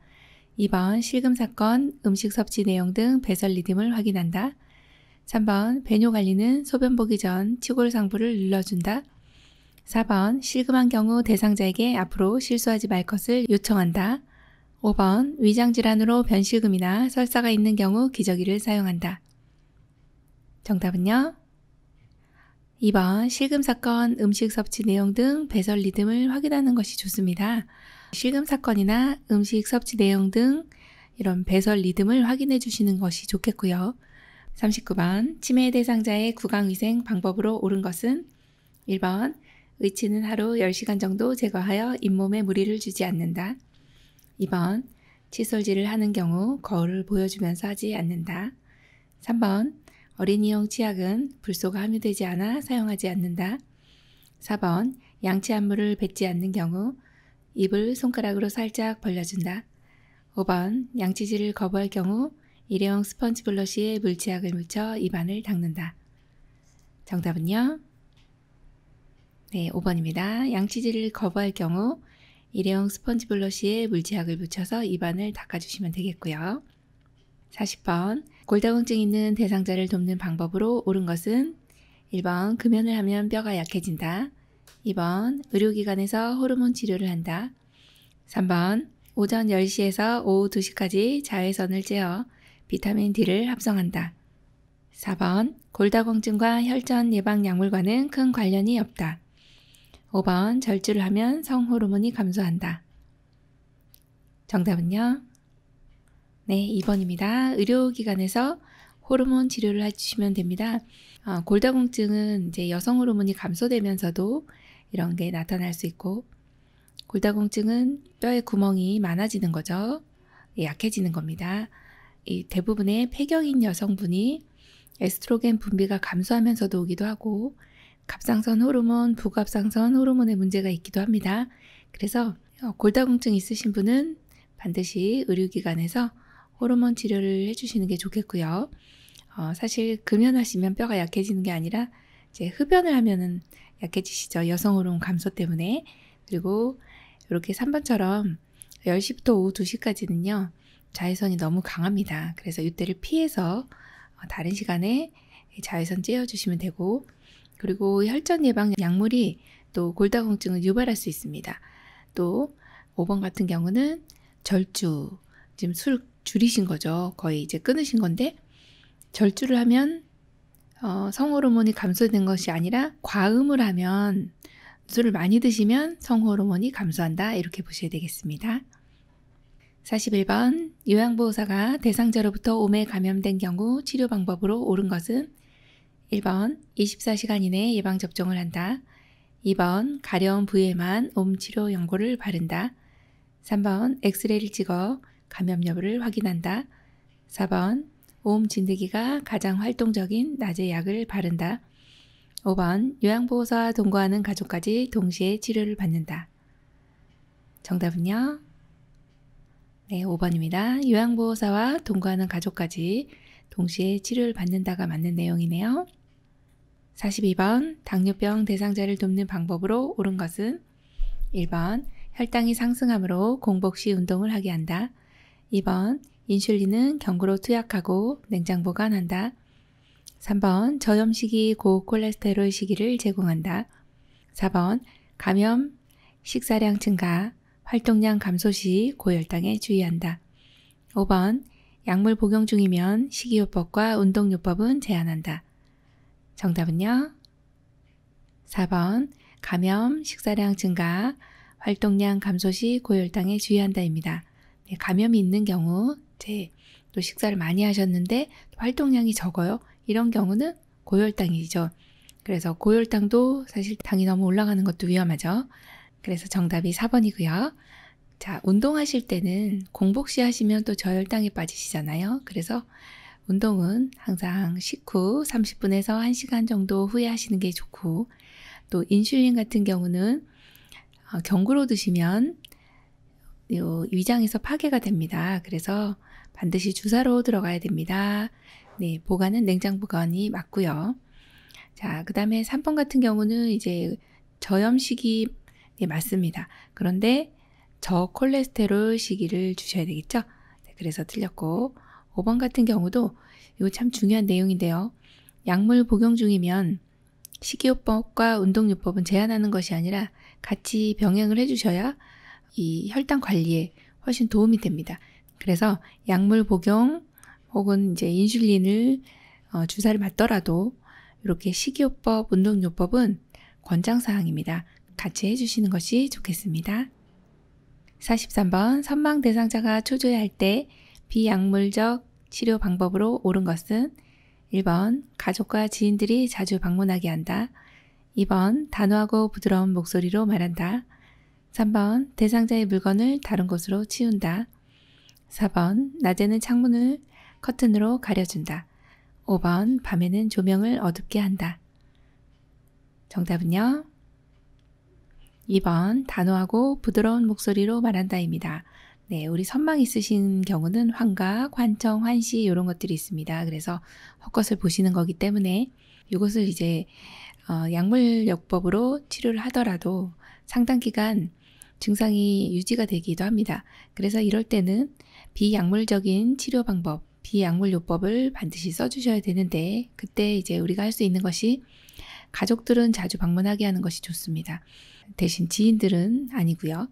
2번 실금 사건, 음식 섭취 내용 등 배설 리듬을 확인한다. 3번 배뇨 관리는 소변 보기 전 치골 상부를 눌러준다. 4번 실금한 경우 대상자에게 앞으로 실수하지 말 것을 요청한다. 5번 위장 질환으로 변실금이나 설사가 있는 경우 기저귀를 사용한다. 정답은요? 2번 실금사건, 음식 섭취 내용 등 배설 리듬을 확인하는 것이 좋습니다. 실금사건이나 음식 섭취 내용 등 이런 배설 리듬을 확인해 주시는 것이 좋겠고요. 39번 치매 대상자의 구강위생 방법으로 옳은 것은 1번 의치는 하루 10시간 정도 제거하여 잇몸에 무리를 주지 않는다. 2번 칫솔질을 하는 경우 거울을 보여주면서 하지 않는다. 3번 어린이용 치약은 불소가 함유되지 않아 사용하지 않는다. 4번 양치한물을 뱉지 않는 경우 입을 손가락으로 살짝 벌려준다. 5번 양치질을 거부할 경우 일회용 스펀지 블러쉬에 물치약을 묻혀 입안을 닦는다. 정답은요? 네, 5번입니다. 양치질을 거부할 경우 일회용 스펀지 블러쉬에 물치약을 묻혀서 입안을 닦아주시면 되겠고요. 40번 골다공증 있는 대상자를 돕는 방법으로 옳은 것은 1번 금연을 하면 뼈가 약해진다. 2번 의료기관에서 호르몬 치료를 한다. 3번 오전 10시에서 오후 2시까지 자외선을 쬐어 비타민 D를 합성한다. 4번 골다공증과 혈전 예방 약물과는 큰 관련이 없다. 5번 절주를 하면 성호르몬이 감소한다. 정답은요? 네, 2번입니다. 의료기관에서 호르몬 치료를 해주시면 됩니다. 어, 골다공증은 이제 여성 호르몬이 감소되면서도 이런 게 나타날 수 있고, 골다공증은 뼈의 구멍이 많아지는 거죠. 예, 약해지는 겁니다. 이 대부분의 폐경인 여성분이 에스트로겐 분비가 감소하면서도 오기도 하고, 갑상선 호르몬, 부갑상선 호르몬의 문제가 있기도 합니다. 그래서 어, 골다공증 있으신 분은 반드시 의료기관에서 호르몬 치료를 해주시는 게 좋겠고요. 어, 사실 금연하시면 뼈가 약해지는 게 아니라 이제 흡연을 하면은 약해지시죠. 여성 호르몬 감소 때문에. 그리고 이렇게 3번처럼 10시부터 오후 2시까지는요. 자외선이 너무 강합니다. 그래서 이때를 피해서 어, 다른 시간에 자외선 쬐어주시면 되고 그리고 혈전 예방 약물이 또 골다공증을 유발할 수 있습니다. 또 5번 같은 경우는 절주, 지금 술 줄이신 거죠. 거의 이제 끊으신 건데 절주를 하면 어, 성호르몬이 감소된 것이 아니라 과음을 하면 술을 많이 드시면 성호르몬이 감소한다 이렇게 보셔야 되겠습니다. 41번 요양보호사가 대상자로부터 오매 감염된 경우 치료 방법으로 옳은 것은 1번 24시간 이내 예방접종을 한다. 2번 가려운 부위에만 옴치료 연고를 바른다. 3번 엑스레이를 찍어 감염 여부를 확인한다. 4번 오음 진드기가 가장 활동적인 낮에 약을 바른다. 5번 요양보호사와 동거하는 가족까지 동시에 치료를 받는다. 정답은요? 네, 5번입니다. 요양보호사와 동거하는 가족까지 동시에 치료를 받는다가 맞는 내용이네요. 42번 당뇨병 대상자를 돕는 방법으로 옳은 것은 1번 혈당이 상승하므로 공복 시 운동을 하게 한다. 2번 인슐린은 경구로 투약하고 냉장 보관한다. 3번 저염 식이 고콜레스테롤 시기를 제공한다. 4번 감염, 식사량 증가, 활동량 감소 시 고혈당에 주의한다. 5번 약물 복용 중이면 식이요법과 운동요법은 제한한다. 정답은요? 4번 감염, 식사량 증가, 활동량 감소 시 고혈당에 주의한다입니다. 예, 감염이 있는 경우, 이제 또 식사를 많이 하셨는데 활동량이 적어요. 이런 경우는 고혈당이죠. 그래서 고혈당도 사실 당이 너무 올라가는 것도 위험하죠. 그래서 정답이 4번이고요. 자, 운동하실 때는 공복시 하시면 또 저혈당에 빠지시잖아요. 그래서 운동은 항상 식후 30분에서 1시간 정도 후에 하시는 게 좋고 또 인슐린 같은 경우는 어, 경구로 드시면 위장에서 파괴가 됩니다. 그래서 반드시 주사로 들어가야 됩니다. 네, 보관은 냉장 보관이 맞고요. 자, 그 다음에 3번 같은 경우는 이제 저염 식이 네, 맞습니다. 그런데 저콜레스테롤 시기를 주셔야 되겠죠? 네, 그래서 틀렸고 5번 같은 경우도 이거 참 중요한 내용인데요. 약물 복용 중이면 식이요법과 운동요법은 제한하는 것이 아니라 같이 병행을 해주셔야 이 혈당 관리에 훨씬 도움이 됩니다. 그래서 약물 복용 혹은 이제 인슐린을 어, 주사를 맞더라도 이렇게 식이요법, 운동요법은 권장사항입니다. 같이 해주시는 것이 좋겠습니다. 43번 선망 대상자가 초조해할 때 비약물적 치료 방법으로 옳은 것은 1번 가족과 지인들이 자주 방문하게 한다. 2번 단호하고 부드러운 목소리로 말한다. 3번 대상자의 물건을 다른 곳으로 치운다. 4번 낮에는 창문을 커튼으로 가려준다. 5번 밤에는 조명을 어둡게 한다. 정답은요. 2번 단호하고 부드러운 목소리로 말한다입니다. 네, 우리 선망 있으신 경우는 환각, 관청 환시 이런 것들이 있습니다. 그래서 헛것을 보시는 거기 때문에 이것을 이제 어, 약물요법으로 치료를 하더라도 상당 기간 증상이 유지가 되기도 합니다. 그래서 이럴 때는 비약물적인 치료 방법, 비약물요법을 반드시 써주셔야 되는데 그때 이제 우리가 할 수 있는 것이 가족들은 자주 방문하게 하는 것이 좋습니다. 대신 지인들은 아니고요.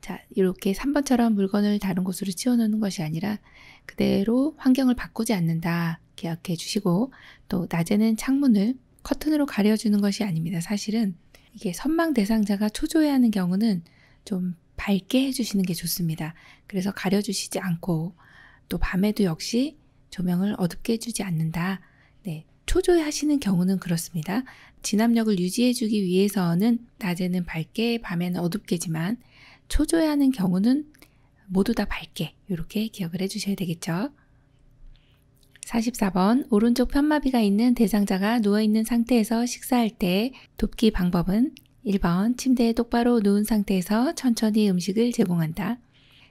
자, 이렇게 3번처럼 물건을 다른 곳으로 치워놓는 것이 아니라 그대로 환경을 바꾸지 않는다 기억해 주시고 또 낮에는 창문을 커튼으로 가려주는 것이 아닙니다. 사실은 이게 선망 대상자가 초조해하는 경우는 좀 밝게 해주시는 게 좋습니다. 그래서 가려주시지 않고 또 밤에도 역시 조명을 어둡게 해주지 않는다. 네, 초조해하시는 경우는 그렇습니다. 진압력을 유지해주기 위해서는 낮에는 밝게, 밤에는 어둡게지만 초조해하는 경우는 모두 다 밝게 이렇게 기억을 해주셔야 되겠죠. 44번 오른쪽 편마비가 있는 대상자가 누워있는 상태에서 식사할 때 돕기 방법은 1번 침대에 똑바로 누운 상태에서 천천히 음식을 제공한다.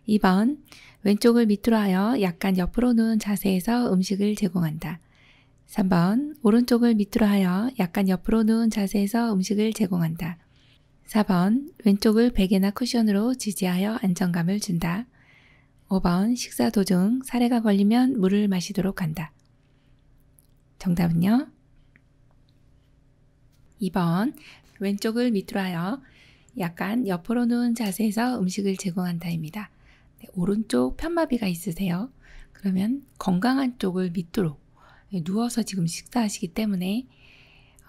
2번 왼쪽을 밑으로 하여 약간 옆으로 누운 자세에서 음식을 제공한다. 3번 오른쪽을 밑으로 하여 약간 옆으로 누운 자세에서 음식을 제공한다. 4번 왼쪽을 베개나 쿠션으로 지지하여 안정감을 준다. 5번 식사 도중 사례가 걸리면 물을 마시도록 한다. 정답은요? 2번 왼쪽을 밑으로 하여 약간 옆으로 누운 자세에서 음식을 제공한다입니다. 네, 오른쪽 편마비가 있으세요. 그러면 건강한 쪽을 밑으로 네, 누워서 지금 식사하시기 때문에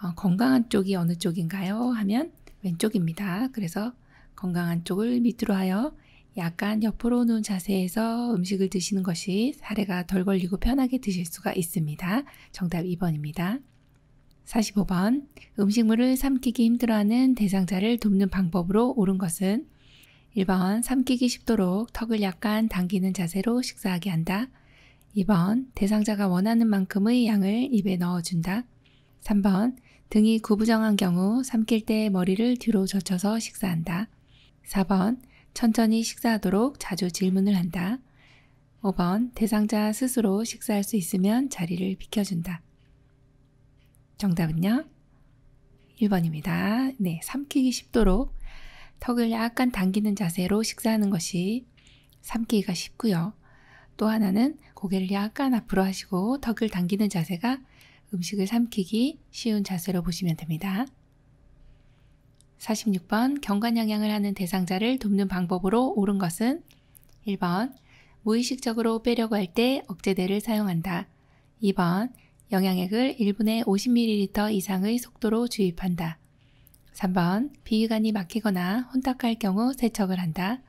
어, 건강한 쪽이 어느 쪽인가요? 하면 왼쪽입니다. 그래서 건강한 쪽을 밑으로 하여 약간 옆으로 누운 자세에서 음식을 드시는 것이 사례가 덜 걸리고 편하게 드실 수가 있습니다. 정답 2번입니다. 45번 음식물을 삼키기 힘들어하는 대상자를 돕는 방법으로 옳은 것은 1번 삼키기 쉽도록 턱을 약간 당기는 자세로 식사하게 한다. 2번 대상자가 원하는 만큼의 양을 입에 넣어준다. 3번 등이 구부정한 경우 삼킬 때 머리를 뒤로 젖혀서 식사한다. 4번 천천히 식사하도록 자주 질문을 한다. 5번 대상자 스스로 식사할 수 있으면 자리를 비켜준다. 정답은요? 1번입니다. 네, 삼키기 쉽도록 턱을 약간 당기는 자세로 식사하는 것이 삼키기가 쉽고요. 또 하나는 고개를 약간 앞으로 하시고 턱을 당기는 자세가 음식을 삼키기 쉬운 자세로 보시면 됩니다. 46번 경관영양을 하는 대상자를 돕는 방법으로 옳은 것은 1번 무의식적으로 빼려고 할 때 억제대를 사용한다. 2번 영양액을 1분에 50ml 이상의 속도로 주입한다. 3번 비위관이 막히거나 혼탁할 경우 세척을 한다.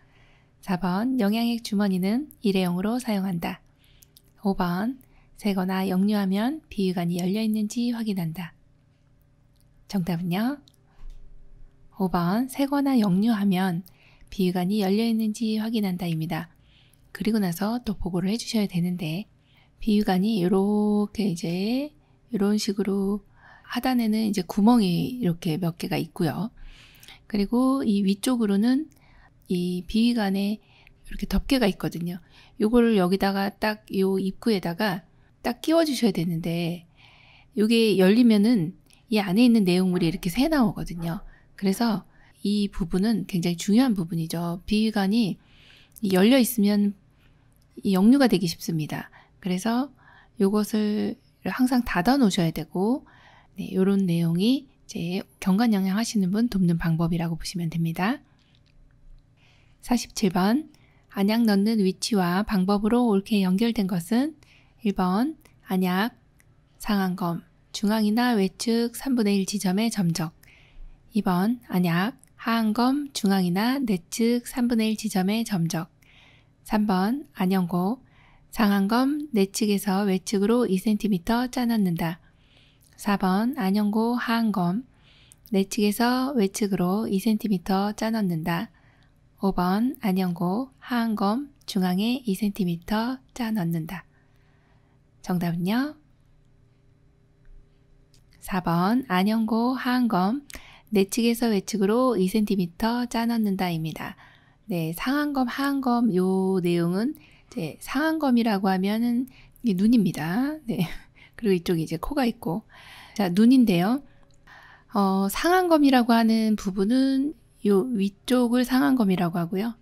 4번 영양액 주머니는 일회용으로 사용한다. 5번 세거나 역류하면 비위관이 열려있는지 확인한다. 정답은요? 5번 세거나 역류하면 비위관이 열려있는지 확인한다입니다. 그리고 나서 또 보고를 해주셔야 되는데 비유관이 이렇게 이제 이런 식으로 하단에는 이제 구멍이 이렇게 몇 개가 있고요. 그리고 이 위쪽으로는 이 비위관에 이렇게 덮개가 있거든요. 요거를 여기다가 딱 요 입구에다가 딱 끼워 주셔야 되는데 요게 열리면은 이 안에 있는 내용물이 이렇게 새 나오거든요. 그래서 이 부분은 굉장히 중요한 부분이죠. 비위관이 열려 있으면 역류가 되기 쉽습니다. 그래서 이것을 항상 닫아 놓으셔야 되고 네, 이런 내용이 이제 경관 영향 하시는 분 돕는 방법이라고 보시면 됩니다. 47번 안약 넣는 위치와 방법으로 옳게 연결된 것은 1번 안약 상안검 중앙이나 외측 3분의 1 지점의 점적 2번 안약 하안검 중앙이나 내측 3분의 1 지점의 점적 3번 안연고 상한검 내측에서 외측으로 2cm 짜넣는다. 4번 안연고 하한검 내측에서 외측으로 2cm 짜넣는다. 5번 안연고 하한검 중앙에 2cm 짜넣는다. 정답은요? 4번 안연고 하안검 내측에서 외측으로 2cm 짜넣는다입니다. 네, 상안검, 하안검 요 내용은 이제 네, 상안검이라고 하면은 이게 눈입니다. 네. 그리고 이쪽에 이제 코가 있고. 자, 눈인데요. 어, 상안검이라고 하는 부분은 요 위쪽을 상안검이라고 하고요.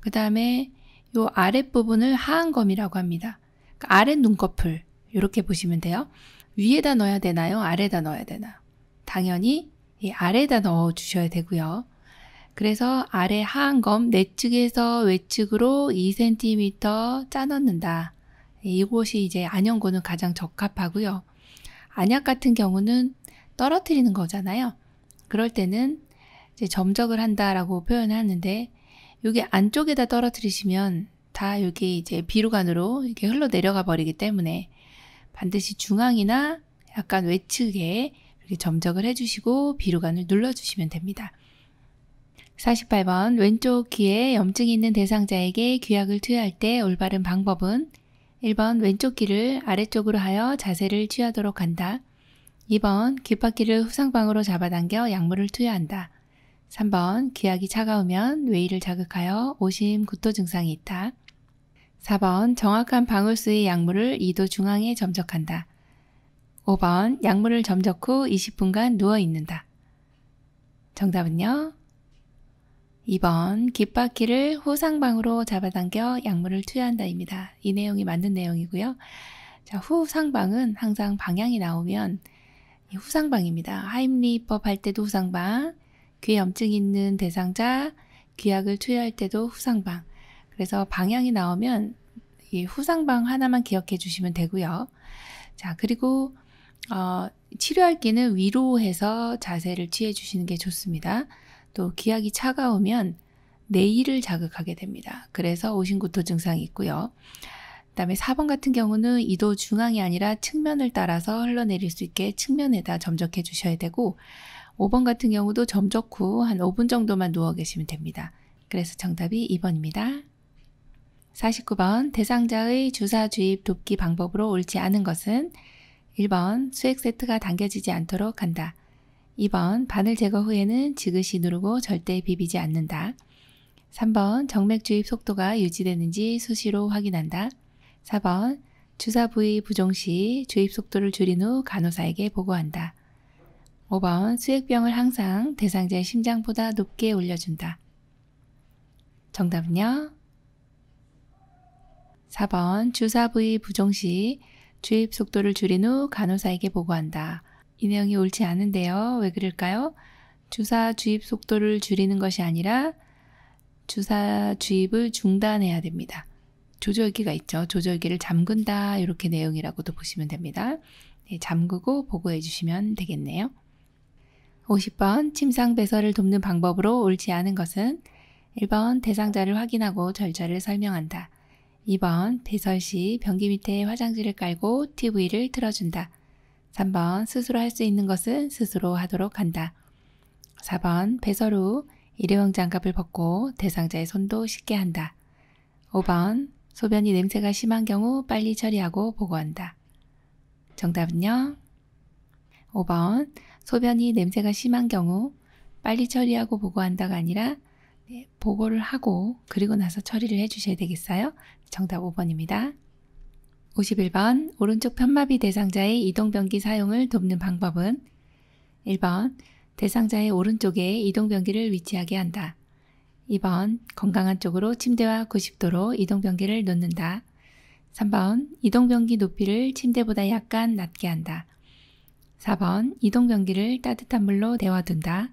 그 다음에 요 아랫부분을 하안검이라고 합니다. 그러니까 아래 눈꺼풀. 이렇게 보시면 돼요. 위에다 넣어야 되나요? 아래다 넣어야 되나? 당연히 이 아래다 넣어 주셔야 되고요. 그래서 아래 하안검 내측에서 외측으로 2cm 짜넣는다. 예, 이곳이 이제 안연고는 가장 적합하고요. 안약 같은 경우는 떨어뜨리는 거잖아요. 그럴 때는 이제 점적을 한다라고 표현하는데 여기 안쪽에다 떨어뜨리시면 다 여기 이제 비루관으로 이렇게 흘러 내려가 버리기 때문에 반드시 중앙이나 약간 외측에 이렇게 점적을 해주시고 비루관을 눌러주시면 됩니다. 48번 왼쪽 귀에 염증이 있는 대상자에게 귀약을 투여할 때 올바른 방법은 1번 왼쪽 귀를 아래쪽으로 하여 자세를 취하도록 한다. 2번 귓바퀴를 후상방으로 잡아당겨 약물을 투여한다. 3번 귀약이 차가우면 외이를 자극하여 오심 구토 증상이 있다. 4번 정확한 방울수의 약물을 이도 중앙에 점적한다. 5번 약물을 점적 후 20분간 누워 있는다. 정답은요? 2번 귓바퀴를 후상방으로 잡아당겨 약물을 투여한다입니다. 이 내용이 맞는 내용이고요. 자, 후상방은 항상 방향이 나오면 후상방입니다. 하임리법 할 때도 후상방, 귀 염증 있는 대상자, 귀약을 투여할 때도 후상방. 그래서 방향이 나오면 이 후상방 하나만 기억해 주시면 되고요. 자, 그리고 어, 치료할 기는 위로 해서 자세를 취해 주시는 게 좋습니다. 또기약이 차가우면 내일을 자극하게 됩니다. 그래서 오신구토 증상이 있고요. 그다음에 4번 같은 경우는 이도 중앙이 아니라 측면을 따라서 흘러내릴 수 있게 측면에다 점적해 주셔야 되고 5번 같은 경우도 점적 후 한 5분 정도만 누워 계시면 됩니다. 그래서 정답이 2번입니다. 49번 대상자의 주사 주입 돕기 방법으로 옳지 않은 것은 1번 수액 세트가 당겨지지 않도록 한다. 2번 바늘 제거 후에는 지그시 누르고 절대 비비지 않는다. 3번 정맥 주입 속도가 유지되는지 수시로 확인한다. 4번 주사 부위 부종 시 주입 속도를 줄인 후 간호사에게 보고한다. 5번 수액병을 항상 대상자의 심장보다 높게 올려준다. 정답은요? 4번 주사 부위 부종 시 주입 속도를 줄인 후 간호사에게 보고한다. 이 내용이 옳지 않은데요. 왜 그럴까요? 주사 주입 속도를 줄이는 것이 아니라 주사 주입을 중단해야 됩니다. 조절기가 있죠. 조절기를 잠근다 이렇게 내용이라고도 보시면 됩니다. 네, 잠그고 보고해 주시면 되겠네요. 50번 침상 배설을 돕는 방법으로 옳지 않은 것은 1번 대상자를 확인하고 절차를 설명한다. 2번 배설 시 변기 밑에 화장지를 깔고 TV를 틀어준다. 3번 스스로 할 수 있는 것은 스스로 하도록 한다. 4번 배설 후 일회용 장갑을 벗고 대상자의 손도 씻게 한다. 5번 소변이 냄새가 심한 경우 빨리 처리하고 보고한다. 정답은요? 5번 소변이 냄새가 심한 경우 빨리 처리하고 보고한다가 아니라 네, 보고를 하고 그리고 나서 처리를 해주셔야 되겠어요? 정답 5번입니다. 51번 오른쪽 편마비 대상자의 이동변기 사용을 돕는 방법은 1번 대상자의 오른쪽에 이동변기를 위치하게 한다. 2번 건강한 쪽으로 침대와 90도로 이동변기를 놓는다. 3번 이동변기 높이를 침대보다 약간 낮게 한다. 4번 이동변기를 따뜻한 물로 데워둔다.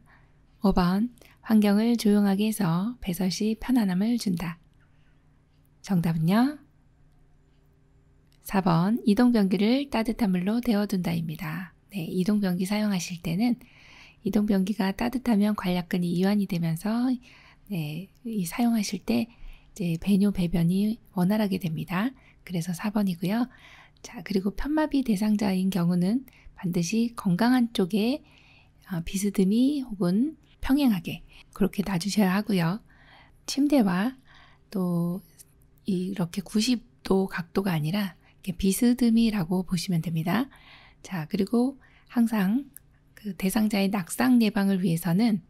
5번 환경을 조용하게 해서 배설 시 편안함을 준다. 정답은요? 4번 이동변기를 따뜻한 물로 데워둔다입니다. 네, 이동변기 사용하실 때는 이동변기가 따뜻하면 관략근이 이완이 되면서 네, 이 사용하실 때 이제 배뇨 배변이 원활하게 됩니다. 그래서 4번이고요. 자, 그리고 편마비 대상자인 경우는 반드시 건강한 쪽에 어, 비스듬히 혹은 평행하게 그렇게 놔주셔야 하고요. 침대와 또 이렇게 90도 각도가 아니라 비스듬히라고 보시면 됩니다. 자, 그리고 항상 그 대상자의 낙상 예방을 위해서는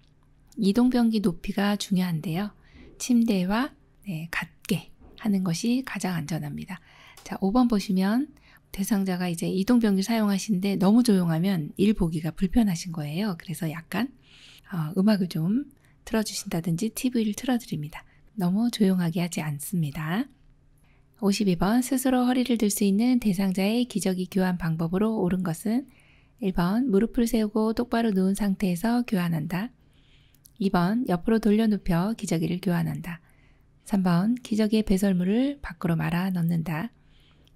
이동변기 높이가 중요한데요. 침대와 네, 같게 하는 것이 가장 안전합니다. 자, 5번 보시면 대상자가 이제 이동변기 사용하시는데 너무 조용하면 일 보기가 불편하신 거예요. 그래서 약간 어, 음악을 좀 틀어주신다든지 TV를 틀어드립니다. 너무 조용하게 하지 않습니다. 52번 스스로 허리를 들 수 있는 대상자의 기저귀 교환 방법으로 옳은 것은 1번 무릎을 세우고 똑바로 누운 상태에서 교환한다. 2번 옆으로 돌려 눕혀 기저귀를 교환한다. 3번 기저귀의 배설물을 밖으로 말아 넣는다.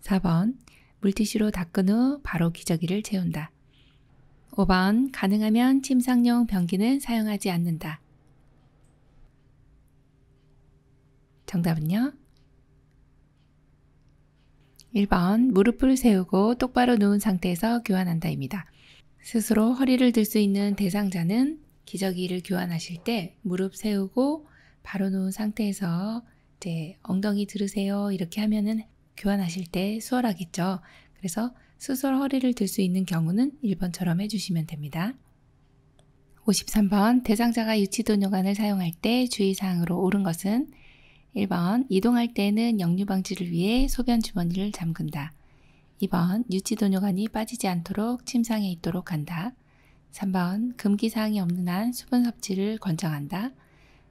4번 물티슈로 닦은 후 바로 기저귀를 채운다. 5번 가능하면 침상용 변기는 사용하지 않는다. 정답은요? 1번 무릎을 세우고 똑바로 누운 상태에서 교환한다입니다. 스스로 허리를 들 수 있는 대상자는 기저귀를 교환하실 때 무릎 세우고 바로 누운 상태에서 이제 엉덩이 들으세요 이렇게 하면은 교환하실 때 수월하겠죠. 그래서 스스로 허리를 들 수 있는 경우는 1번처럼 해주시면 됩니다. 53번 대상자가 유치도뇨관을 사용할 때 주의사항으로 옳은 것은 1번 이동할 때는 역류 방지를 위해 소변 주머니를 잠근다. 2번 유치도뇨관이 빠지지 않도록 침상에 있도록 한다. 3번 금기사항이 없는 한 수분 섭취를 권장한다.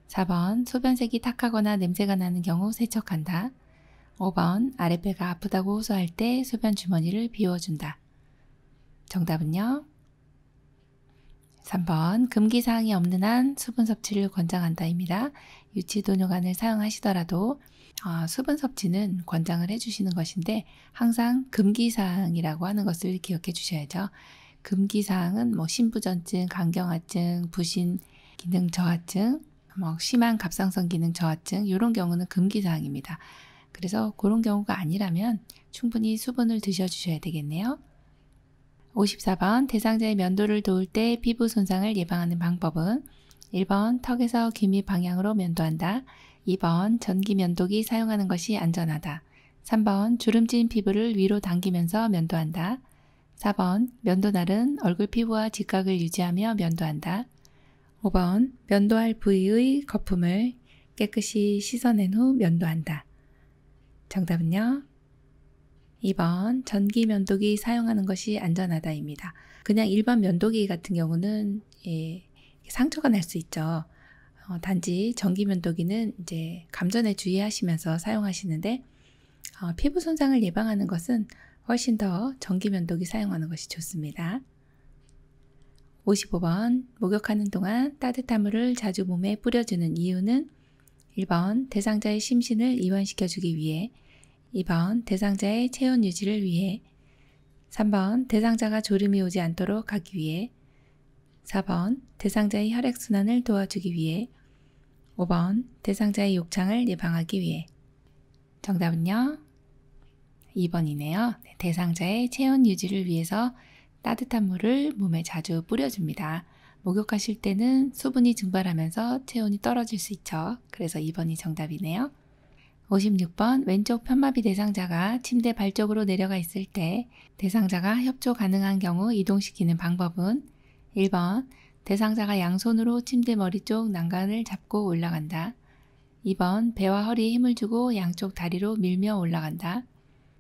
4번 소변색이 탁하거나 냄새가 나는 경우 세척한다. 5번 아랫배가 아프다고 호소할 때 소변 주머니를 비워준다. 정답은요? 3번 금기사항이 없는 한 수분 섭취를 권장한다입니다. 유치도뇨관을 사용하시더라도 어, 수분 섭취는 권장을 해주시는 것인데 항상 금기사항이라고 하는 것을 기억해 주셔야죠. 금기사항은 뭐 신부전증, 간경화증, 부신, 기능 저하증, 뭐 심한 갑상선 기능 저하증 이런 경우는 금기사항입니다. 그래서 그런 경우가 아니라면 충분히 수분을 드셔주셔야 되겠네요. 54번 대상자의 면도를 도울 때 피부 손상을 예방하는 방법은 1번 턱에서 귀밑 방향으로 면도한다. 2번 전기 면도기 사용하는 것이 안전하다. 3번 주름진 피부를 위로 당기면서 면도한다. 4번 면도날은 얼굴 피부와 직각을 유지하며 면도한다. 5번 면도할 부위의 거품을 깨끗이 씻어낸 후 면도한다. 정답은요. 2번 전기 면도기 사용하는 것이 안전하다입니다. 그냥 일반 면도기 같은 경우는 예, 상처가 날 수 있죠. 어, 단지 전기 면도기는 이제 감전에 주의하시면서 사용하시는데 어, 피부 손상을 예방하는 것은 훨씬 더 전기 면도기 사용하는 것이 좋습니다. 55번 목욕하는 동안 따뜻한 물을 자주 몸에 뿌려주는 이유는 1번 대상자의 심신을 이완시켜주기 위해 2번 대상자의 체온 유지를 위해 3번 대상자가 졸음이 오지 않도록 하기 위해 4번 대상자의 혈액순환을 도와주기 위해 5번 대상자의 욕창을 예방하기 위해 정답은요? 2번이네요. 대상자의 체온 유지를 위해서 따뜻한 물을 몸에 자주 뿌려줍니다. 목욕하실 때는 수분이 증발하면서 체온이 떨어질 수 있죠. 그래서 2번이 정답이네요. 56번 왼쪽 편마비 대상자가 침대 발쪽으로 내려가 있을 때 대상자가 협조 가능한 경우 이동시키는 방법은 1번 대상자가 양손으로 침대 머리 쪽 난간을 잡고 올라간다. 2번 배와 허리에 힘을 주고 양쪽 다리로 밀며 올라간다.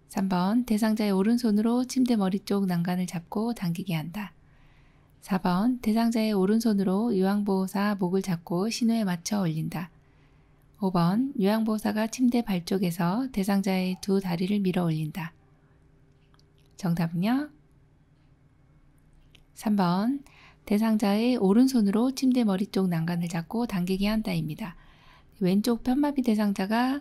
3번 대상자의 오른손으로 침대 머리 쪽 난간을 잡고 당기게 한다. 4번 대상자의 오른손으로 유황보호사 목을 잡고 신호에 맞춰 올린다. 5번 요양보호사가 침대 발쪽에서 대상자의 두 다리를 밀어 올린다. 정답은요? 3번 대상자의 오른손으로 침대 머리 쪽 난간을 잡고 당기기 한다입니다. 왼쪽 편마비 대상자가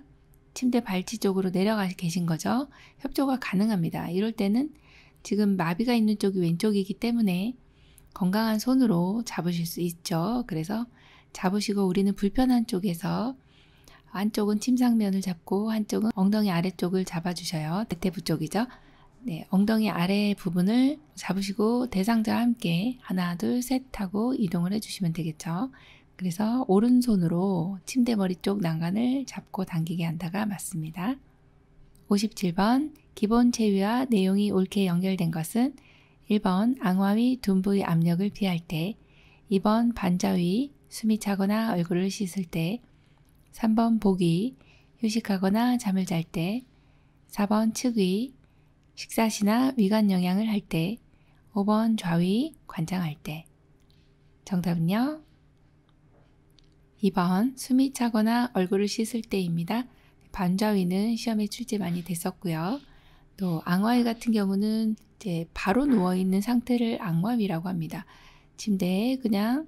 침대 발치 쪽으로 내려가 계신 거죠. 협조가 가능합니다. 이럴 때는 지금 마비가 있는 쪽이 왼쪽이기 때문에 건강한 손으로 잡으실 수 있죠. 그래서 잡으시고 우리는 불편한 쪽에서 안쪽은 침상면을 잡고 한쪽은 엉덩이 아래쪽을 잡아주셔요. 대퇴부 쪽이죠. 네, 엉덩이 아래 부분을 잡으시고 대상자와 함께 하나, 둘, 셋 하고 이동을 해주시면 되겠죠. 그래서 오른손으로 침대 머리 쪽 난간을 잡고 당기게 한다가 맞습니다. 57번 기본 체위와 내용이 옳게 연결된 것은 1번 앙화위 둔부의 압력을 피할 때 2번 반자위 숨이 차거나 얼굴을 씻을 때 3번 보기, 휴식하거나 잠을 잘 때, 4번 측위, 식사시나 위관 영양을 할 때, 5번 좌위, 관장할 때. 정답은요? 2번 숨이 차거나 얼굴을 씻을 때입니다. 반좌위는 시험에 출제 많이 됐었고요. 또 앙화위 같은 경우는 이제 바로 누워있는 상태를 앙화위라고 합니다. 침대에 그냥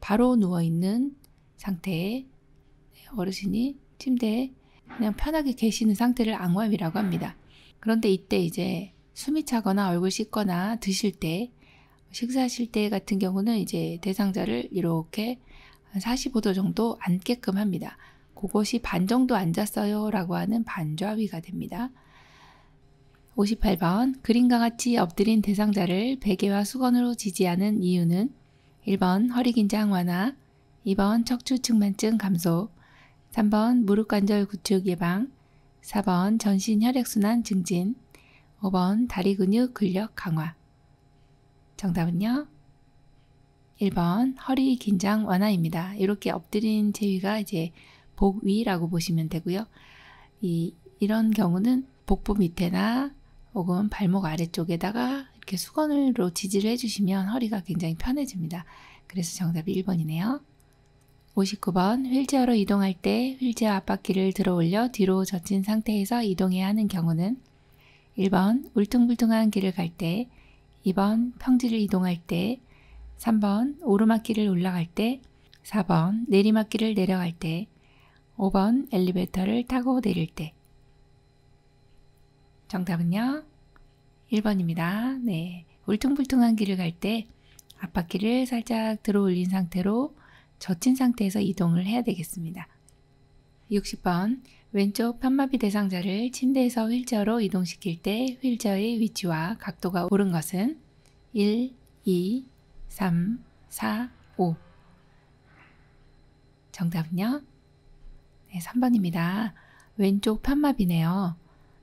바로 누워있는 상태에 어르신이 침대에 그냥 편하게 계시는 상태를 앙암이라고 합니다. 그런데 이때 이제 숨이 차거나 얼굴 씻거나 드실 때 식사하실 때 같은 경우는 이제 대상자를 이렇게 한 45도 정도 앉게끔 합니다. 그것이 반 정도 앉았어요 라고 하는 반좌위가 됩니다. 58번 그림과 같이 엎드린 대상자를 베개와 수건으로 지지하는 이유는 1번 허리 긴장 완화, 2번 척추 측만증 감소, 3번 무릎관절 구축 예방 4번 전신 혈액순환 증진 5번 다리 근육 근력 강화 정답은요? 1번 허리 긴장 완화입니다. 이렇게 엎드린 체위가 이제 복 위라고 보시면 되고요. 이, 이런 경우는 복부 밑에나 혹은 발목 아래쪽에다가 이렇게 수건으로 지지를 해주시면 허리가 굉장히 편해집니다. 그래서 정답이 1번이네요. 59번 휠체어로 이동할 때 휠체어 앞바퀴를 들어 올려 뒤로 젖힌 상태에서 이동해야 하는 경우는 1번 울퉁불퉁한 길을 갈 때, 2번 평지를 이동할 때, 3번 오르막길을 올라갈 때, 4번 내리막길을 내려갈 때, 5번 엘리베이터를 타고 내릴 때. 정답은요? 1번입니다. 네. 울퉁불퉁한 길을 갈 때 앞바퀴를 살짝 들어 올린 상태로 젖힌 상태에서 이동을 해야 되겠습니다. 60번 왼쪽 편마비 대상자를 침대에서 휠체어로 이동시킬 때 휠체어의 위치와 각도가 옳은 것은 1, 2, 3, 4, 5 정답은요? 네, 3번입니다. 왼쪽 편마비네요.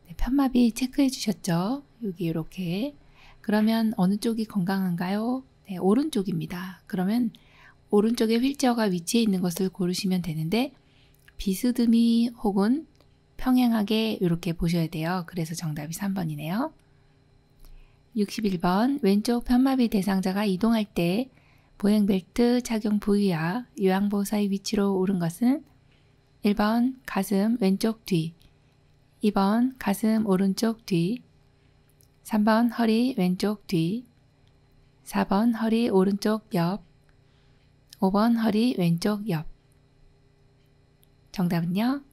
네, 편마비 체크해 주셨죠? 여기 이렇게 그러면 어느 쪽이 건강한가요? 네, 오른쪽입니다. 그러면 오른쪽에 휠체어가 위치해 있는 것을 고르시면 되는데 비스듬히 혹은 평행하게 이렇게 보셔야 돼요. 그래서 정답이 3번이네요. 61번 왼쪽 편마비 대상자가 이동할 때 보행벨트 착용 부위와 요양보호사의 위치로 오른 것은 1번 가슴 왼쪽 뒤 2번 가슴 오른쪽 뒤 3번 허리 왼쪽 뒤 4번 허리 오른쪽 옆 5번 허리 왼쪽 옆. 정답은요?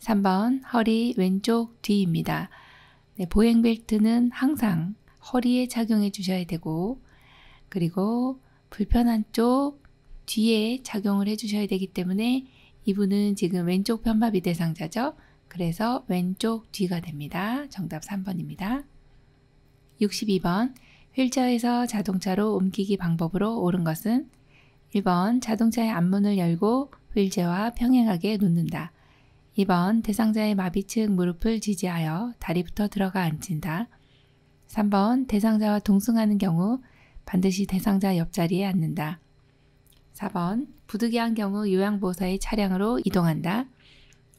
3번 허리 왼쪽 뒤입니다. 네, 보행벨트는 항상 허리에 착용해 주셔야 되고 그리고 불편한 쪽 뒤에 착용을 해 주셔야 되기 때문에 이분은 지금 왼쪽 편마비 대상자죠. 그래서 왼쪽 뒤가 됩니다. 정답 3번입니다. 62번 휠체어에서 자동차로 옮기기 방법으로 옳은 것은 1번 자동차의 앞문을 열고 휠체와 어 평행하게 놓는다. 2번 대상자의 마비 층 무릎을 지지하여 다리부터 들어가 앉힌다. 3번 대상자와 동승하는 경우 반드시 대상자 옆자리에 앉는다. 4번 부득이한 경우 요양보호사의 차량으로 이동한다.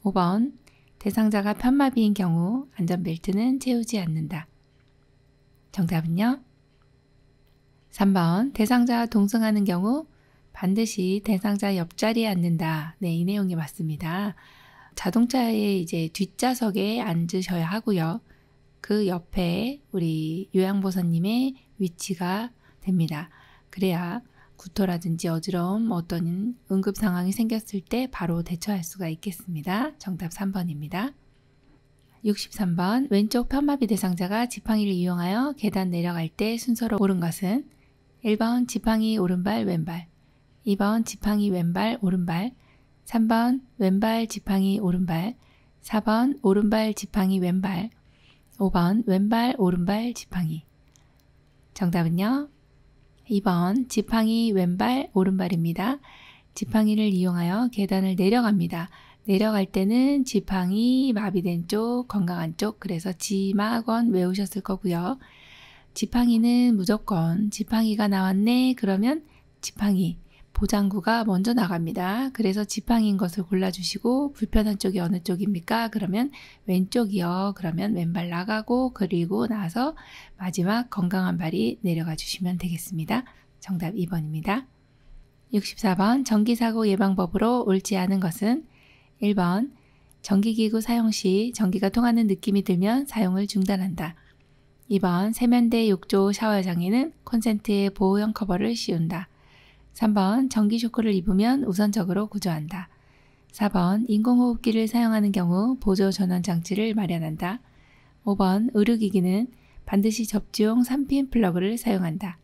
5번 대상자가 편마비인 경우 안전벨트는 채우지 않는다. 정답은요? 3번 대상자와 동승하는 경우 반드시 대상자 옆자리에 앉는다. 네, 이 내용이 맞습니다. 자동차의 이제 뒷좌석에 앉으셔야 하고요. 그 옆에 우리 요양보사님의 위치가 됩니다. 그래야 구토라든지 어지러움 어떤 응급 상황이 생겼을 때 바로 대처할 수가 있겠습니다. 정답 3번입니다. 63번 왼쪽 편마비 대상자가 지팡이를 이용하여 계단 내려갈 때 순서로 오른 것은 1번 지팡이 오른발 왼발 2번 지팡이 왼발 오른발 3번 왼발 지팡이 오른발 4번 오른발 지팡이 왼발 5번 왼발 오른발 지팡이 정답은요. 2번 지팡이 왼발 오른발입니다. 지팡이를 이용하여 계단을 내려갑니다. 내려갈 때는 지팡이 마비된 쪽, 건강한 쪽, 그래서 지마원 외우셨을 거고요. 지팡이는 무조건 지팡이가 나왔네 그러면 지팡이 보장구가 먼저 나갑니다. 그래서 지팡인 것을 골라주시고 불편한 쪽이 어느 쪽입니까? 그러면 왼쪽이요. 그러면 왼발 나가고 그리고 나서 마지막 건강한 발이 내려가 주시면 되겠습니다. 정답 2번입니다. 64번 전기사고 예방법으로 옳지 않은 것은 1번 전기기구 사용 시 전기가 통하는 느낌이 들면 사용을 중단한다. 2번 세면대 욕조 샤워장에는 콘센트에 보호형 커버를 씌운다. 3번 전기 쇼크를 입으면 우선적으로 구조한다. 4번 인공호흡기를 사용하는 경우 보조 전원 장치를 마련한다. 5번 의료기기는 반드시 접지용 3핀 플러그를 사용한다.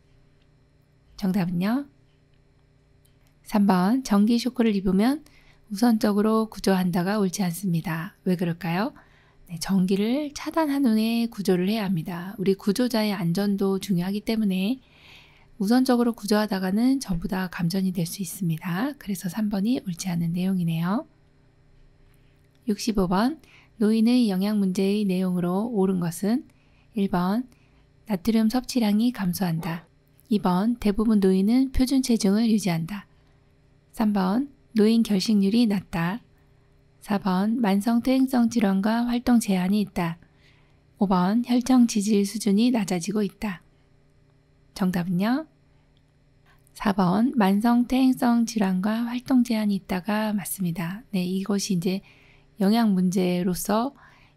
정답은요? 3번 전기 쇼크를 입으면 우선적으로 구조한다가 옳지 않습니다. 왜 그럴까요? 네, 전기를 차단한 후에 구조를 해야 합니다. 우리 구조자의 안전도 중요하기 때문에 우선적으로 구조하다가는 전부 다 감전이 될 수 있습니다. 그래서 3번이 옳지 않은 내용이네요. 65번 노인의 영양 문제의 내용으로 옳은 것은 1번 나트륨 섭취량이 감소한다. 2번 대부분 노인은 표준 체중을 유지한다. 3번 노인 결식률이 낮다. 4번 만성 퇴행성 질환과 활동 제한이 있다. 5번 혈청 지질 수준이 낮아지고 있다. 정답은요. 4번 만성 퇴행성 질환과 활동 제한이 있다가 맞습니다. 네, 이것이 이제 영양 문제로서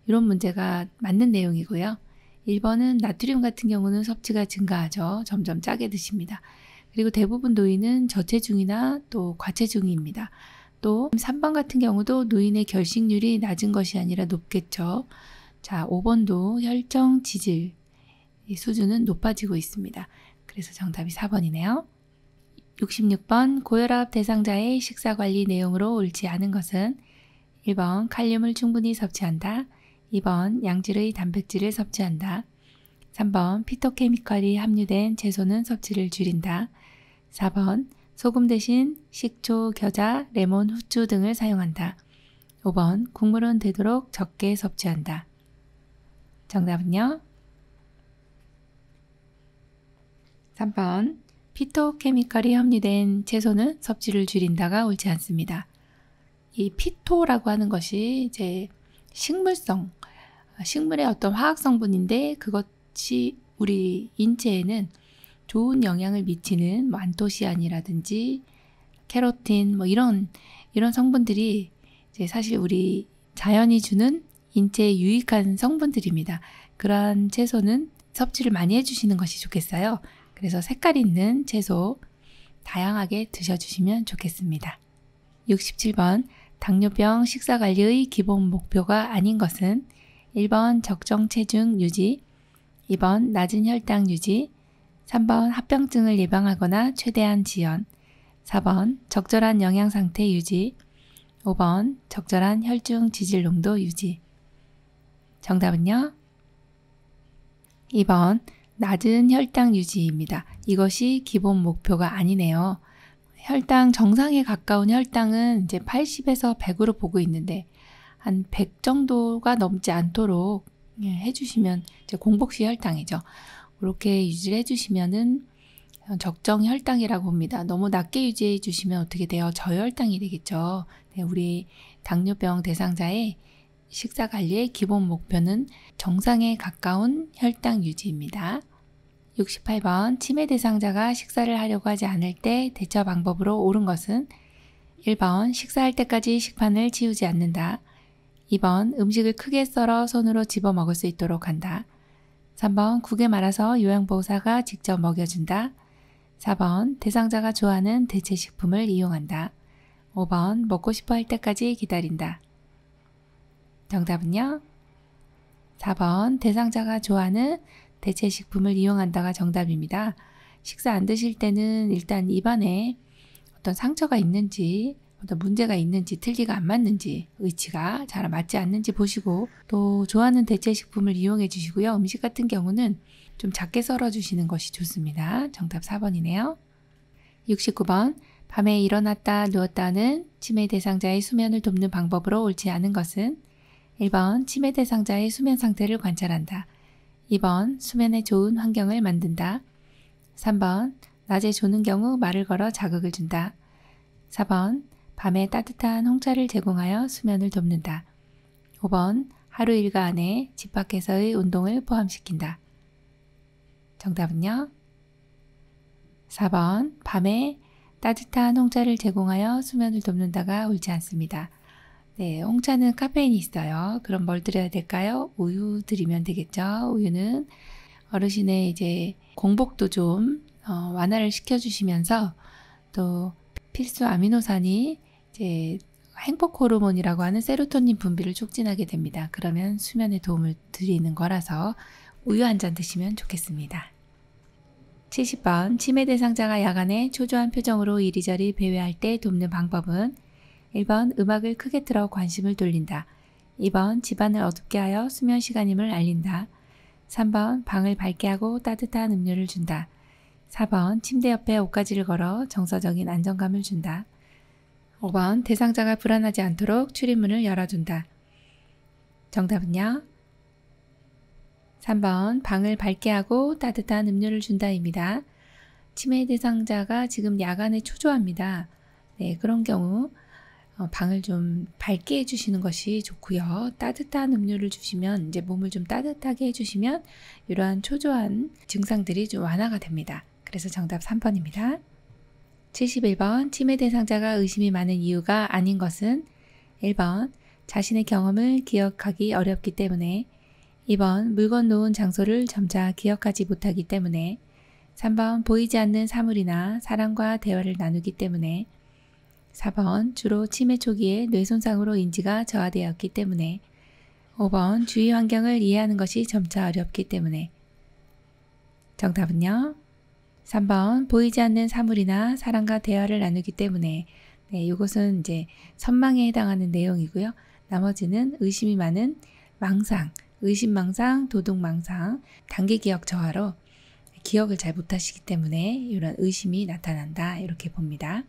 이런 문제가 맞는 내용이고요. 1번은 나트륨 같은 경우는 섭취가 증가하죠. 점점 짜게 드십니다. 그리고 대부분 노인은 저체중이나 또 과체중입니다. 또 3번 같은 경우도 노인의 결식률이 낮은 것이 아니라 높겠죠. 자, 5번도 혈정 지질 수준은 높아지고 있습니다. 그래서 정답이 4번이네요. 66번 고혈압 대상자의 식사관리 내용으로 옳지 않은 것은 1번 칼륨을 충분히 섭취한다. 2번 양질의 단백질을 섭취한다. 3번 피토케미컬이 함유된 채소는 섭취를 줄인다. 4번 소금 대신 식초, 겨자, 레몬, 후추 등을 사용한다. 5번 국물은 되도록 적게 섭취한다. 정답은요? 3번 피토케미컬이 함유된 채소는 섭취를 줄인다가 옳지 않습니다. 이 피토라고 하는 것이 이제 식물성, 아, 식물의 어떤 화학 성분인데 그것이 우리 인체에는 좋은 영향을 미치는 뭐안토시안이라든지 캐로틴 뭐 이런 이런 성분들이 이제 사실 우리 자연이 주는 인체에 유익한 성분들입니다. 그러한 채소는 섭취를 많이 해주시는 것이 좋겠어요. 그래서 색깔 있는 채소 다양하게 드셔주시면 좋겠습니다. 67번 당뇨병 식사관리의 기본 목표가 아닌 것은 1번 적정 체중 유지, 2번 낮은 혈당 유지, 3번 합병증을 예방하거나 최대한 지연, 4번 적절한 영양 상태 유지, 5번 적절한 혈중 지질 농도 유지. 정답은요? 2번 낮은 혈당 유지입니다. 이것이 기본 목표가 아니네요. 혈당 정상에 가까운 혈당은 이제 80에서 100으로 보고 있는데 한 100 정도가 넘지 않도록 예, 해주시면 이제 공복시 혈당이죠. 그렇게 유지를 해주시면은 적정 혈당이라고 봅니다. 너무 낮게 유지해 주시면 어떻게 돼요? 저혈당이 되겠죠. 네, 우리 당뇨병 대상자의 식사 관리의 기본 목표는 정상에 가까운 혈당 유지입니다. 68번 치매 대상자가 식사를 하려고 하지 않을 때 대처 방법으로 옳은 것은 1번 식사할 때까지 식판을 치우지 않는다. 2번 음식을 크게 썰어 손으로 집어 먹을 수 있도록 한다. 3번 국에 말아서 요양보호사가 직접 먹여준다. 4번 대상자가 좋아하는 대체식품을 이용한다. 5번 먹고 싶어 할 때까지 기다린다. 정답은요? 4번 대상자가 좋아하는 대체식품을 이용한다가 정답입니다. 식사 안 드실 때는 일단 입안에 어떤 상처가 있는지 어떤 문제가 있는지 틀리가안 맞는지 의치가 잘 맞지 않는지 보시고 또 좋아하는 대체식품을 이용해 주시고요. 음식 같은 경우는 좀 작게 썰어 주시는 것이 좋습니다. 정답 4번이네요. 69번 밤에 일어났다 누웠다는 치매 대상자의 수면을 돕는 방법으로 옳지 않은 것은 1번 치매 대상자의 수면 상태를 관찰한다. 2번 수면에 좋은 환경을 만든다. 3번 낮에 조는 경우 말을 걸어 자극을 준다. 4번 밤에 따뜻한 홍차를 제공하여 수면을 돕는다. 5번 하루 일과 안에 집 밖에서의 운동을 포함시킨다. 정답은요? 4번 밤에 따뜻한 홍차를 제공하여 수면을 돕는다가 옳지 않습니다. 네, 홍차는 카페인이 있어요. 그럼 뭘 드려야 될까요? 우유 드리면 되겠죠. 우유는 어르신의 이제 공복도 좀 어, 완화를 시켜주시면서 또 필수 아미노산이 이제 행복 호르몬이라고 하는 세로토닌 분비를 촉진하게 됩니다. 그러면 수면에 도움을 드리는 거라서 우유 한 잔 드시면 좋겠습니다. 70번 치매 대상자가 야간에 초조한 표정으로 이리저리 배회할 때 돕는 방법은 1번 음악을 크게 틀어 관심을 돌린다. 2번 집안을 어둡게 하여 수면 시간임을 알린다. 3번 방을 밝게 하고 따뜻한 음료를 준다. 4번 침대 옆에 옷가지를 걸어 정서적인 안정감을 준다. 5번 대상자가 불안하지 않도록 출입문을 열어준다. 정답은요? 3번 방을 밝게 하고 따뜻한 음료를 준다입니다. 치매 대상자가 지금 야간에 초조합니다. 네, 그런 경우 어, 방을 좀 밝게 해주시는 것이 좋고요. 따뜻한 음료를 주시면 이제 몸을 좀 따뜻하게 해주시면 이러한 초조한 증상들이 좀 완화가 됩니다. 그래서 정답 3번입니다. 71번 치매 대상자가 의심이 많은 이유가 아닌 것은 1번 자신의 경험을 기억하기 어렵기 때문에 2번 물건 놓은 장소를 점차 기억하지 못하기 때문에 3번 보이지 않는 사물이나 사람과 대화를 나누기 때문에 4번 주로 치매 초기에 뇌 손상으로 인지가 저하되었기 때문에 5번 주위 환경을 이해하는 것이 점차 어렵기 때문에 정답은요. 3번 보이지 않는 사물이나 사람과 대화를 나누기 때문에 네, 이것은 이제 선망에 해당하는 내용이고요. 나머지는 의심이 많은 망상, 의심망상, 도둑망상, 단기 기억 저하로 기억을 잘 못하시기 때문에 이런 의심이 나타난다 이렇게 봅니다.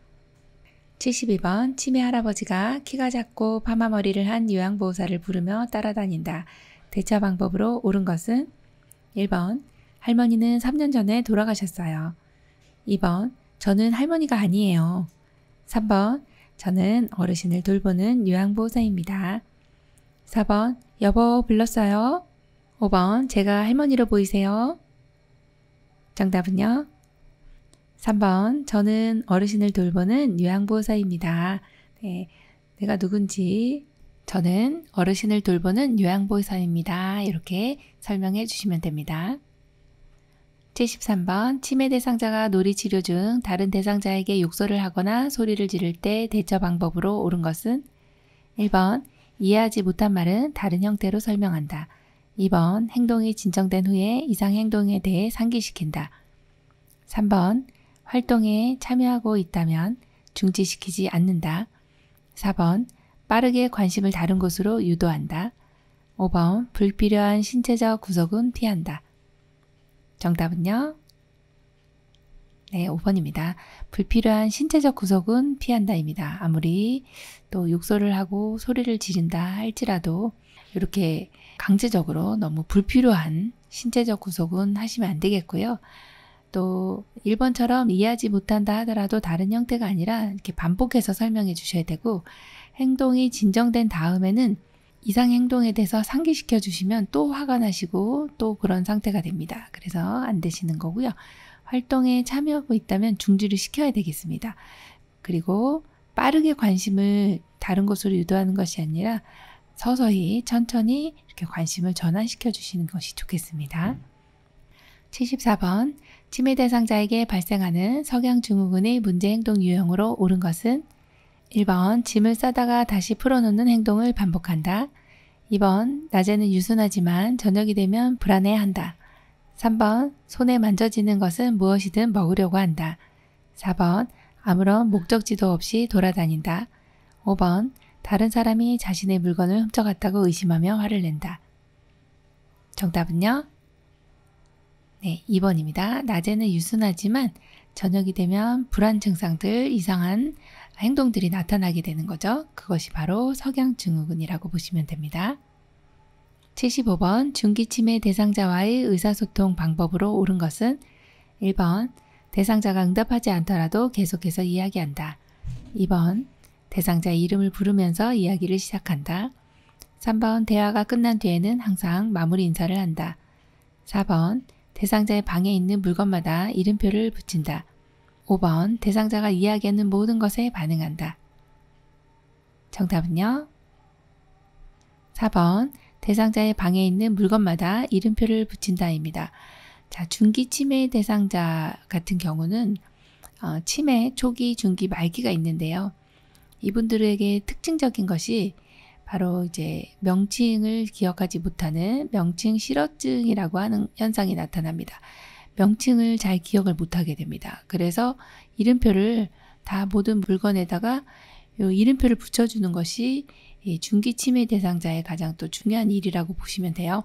72번 치매 할아버지가 키가 작고 파마머리를 한 요양보호사를 부르며 따라다닌다. 대처 방법으로 옳은 것은 1번 할머니는 3년 전에 돌아가셨어요. 2번 저는 할머니가 아니에요. 3번 저는 어르신을 돌보는 요양보호사입니다. 4번 여보 불렀어요. 5번 제가 할머니로 보이세요. 정답은요. 3번 저는 어르신을 돌보는 요양보호사입니다. 네, 내가 누군지 저는 어르신을 돌보는 요양보호사입니다. 이렇게 설명해 주시면 됩니다. 73번 치매 대상자가 놀이 치료 중 다른 대상자에게 욕설을 하거나 소리를 지를 때 대처 방법으로 옳은 것은 1번 이해하지 못한 말은 다른 형태로 설명한다. 2번 행동이 진정된 후에 이상 행동에 대해 상기시킨다. 3번 활동에 참여하고 있다면 중지시키지 않는다. 4번 빠르게 관심을 다른 곳으로 유도한다. 5번 불필요한 신체적 구속은 피한다. 정답은요? 네, 5번입니다. 불필요한 신체적 구속은 피한다입니다. 아무리 또 욕설을 하고 소리를 지른다 할지라도 이렇게 강제적으로 너무 불필요한 신체적 구속은 하시면 안 되겠고요. 또 1번처럼 이해하지 못한다 하더라도 다른 형태가 아니라 이렇게 반복해서 설명해 주셔야 되고 행동이 진정된 다음에는 이상 행동에 대해서 상기시켜 주시면 또 화가 나시고 또 그런 상태가 됩니다. 그래서 안 되시는 거고요. 활동에 참여하고 있다면 중지를 시켜야 되겠습니다. 그리고 빠르게 관심을 다른 곳으로 유도하는 것이 아니라 서서히 천천히 이렇게 관심을 전환시켜 주시는 것이 좋겠습니다. 74번 치매 대상자에게 발생하는 석양 증후군의 문제 행동 유형으로 옳은 것은 1번 짐을 싸다가 다시 풀어놓는 행동을 반복한다. 2번 낮에는 유순하지만 저녁이 되면 불안해한다. 3번 손에 만져지는 것은 무엇이든 먹으려고 한다. 4번 아무런 목적지도 없이 돌아다닌다. 5번 다른 사람이 자신의 물건을 훔쳐갔다고 의심하며 화를 낸다. 정답은요? 네, 2번입니다. 낮에는 유순하지만 저녁이 되면 불안 증상들, 이상한 행동들이 나타나게 되는 거죠. 그것이 바로 석양증후군이라고 보시면 됩니다. 75번 중기침해 대상자와의 의사소통 방법으로 옳은 것은 1번 대상자가 응답하지 않더라도 계속해서 이야기한다. 2번 대상자 이름을 부르면서 이야기를 시작한다. 3번 대화가 끝난 뒤에는 항상 마무리 인사를 한다. 4번 대상자의 방에 있는 물건마다 이름표를 붙인다. 5번 대상자가 이야기하는 모든 것에 반응한다. 정답은요? 4번 대상자의 방에 있는 물건마다 이름표를 붙인다입니다. 자, 중기 치매 대상자 같은 경우는 어, 치매 초기, 중기, 말기가 있는데요. 이분들에게 특징적인 것이 바로 이제 명칭을 기억하지 못하는 명칭 실어증이라고 하는 현상이 나타납니다. 명칭을 잘 기억을 못하게 됩니다. 그래서 이름표를 다 모든 물건에다가 이름표를 붙여주는 것이 중기 치매 대상자의 가장 또 중요한 일이라고 보시면 돼요.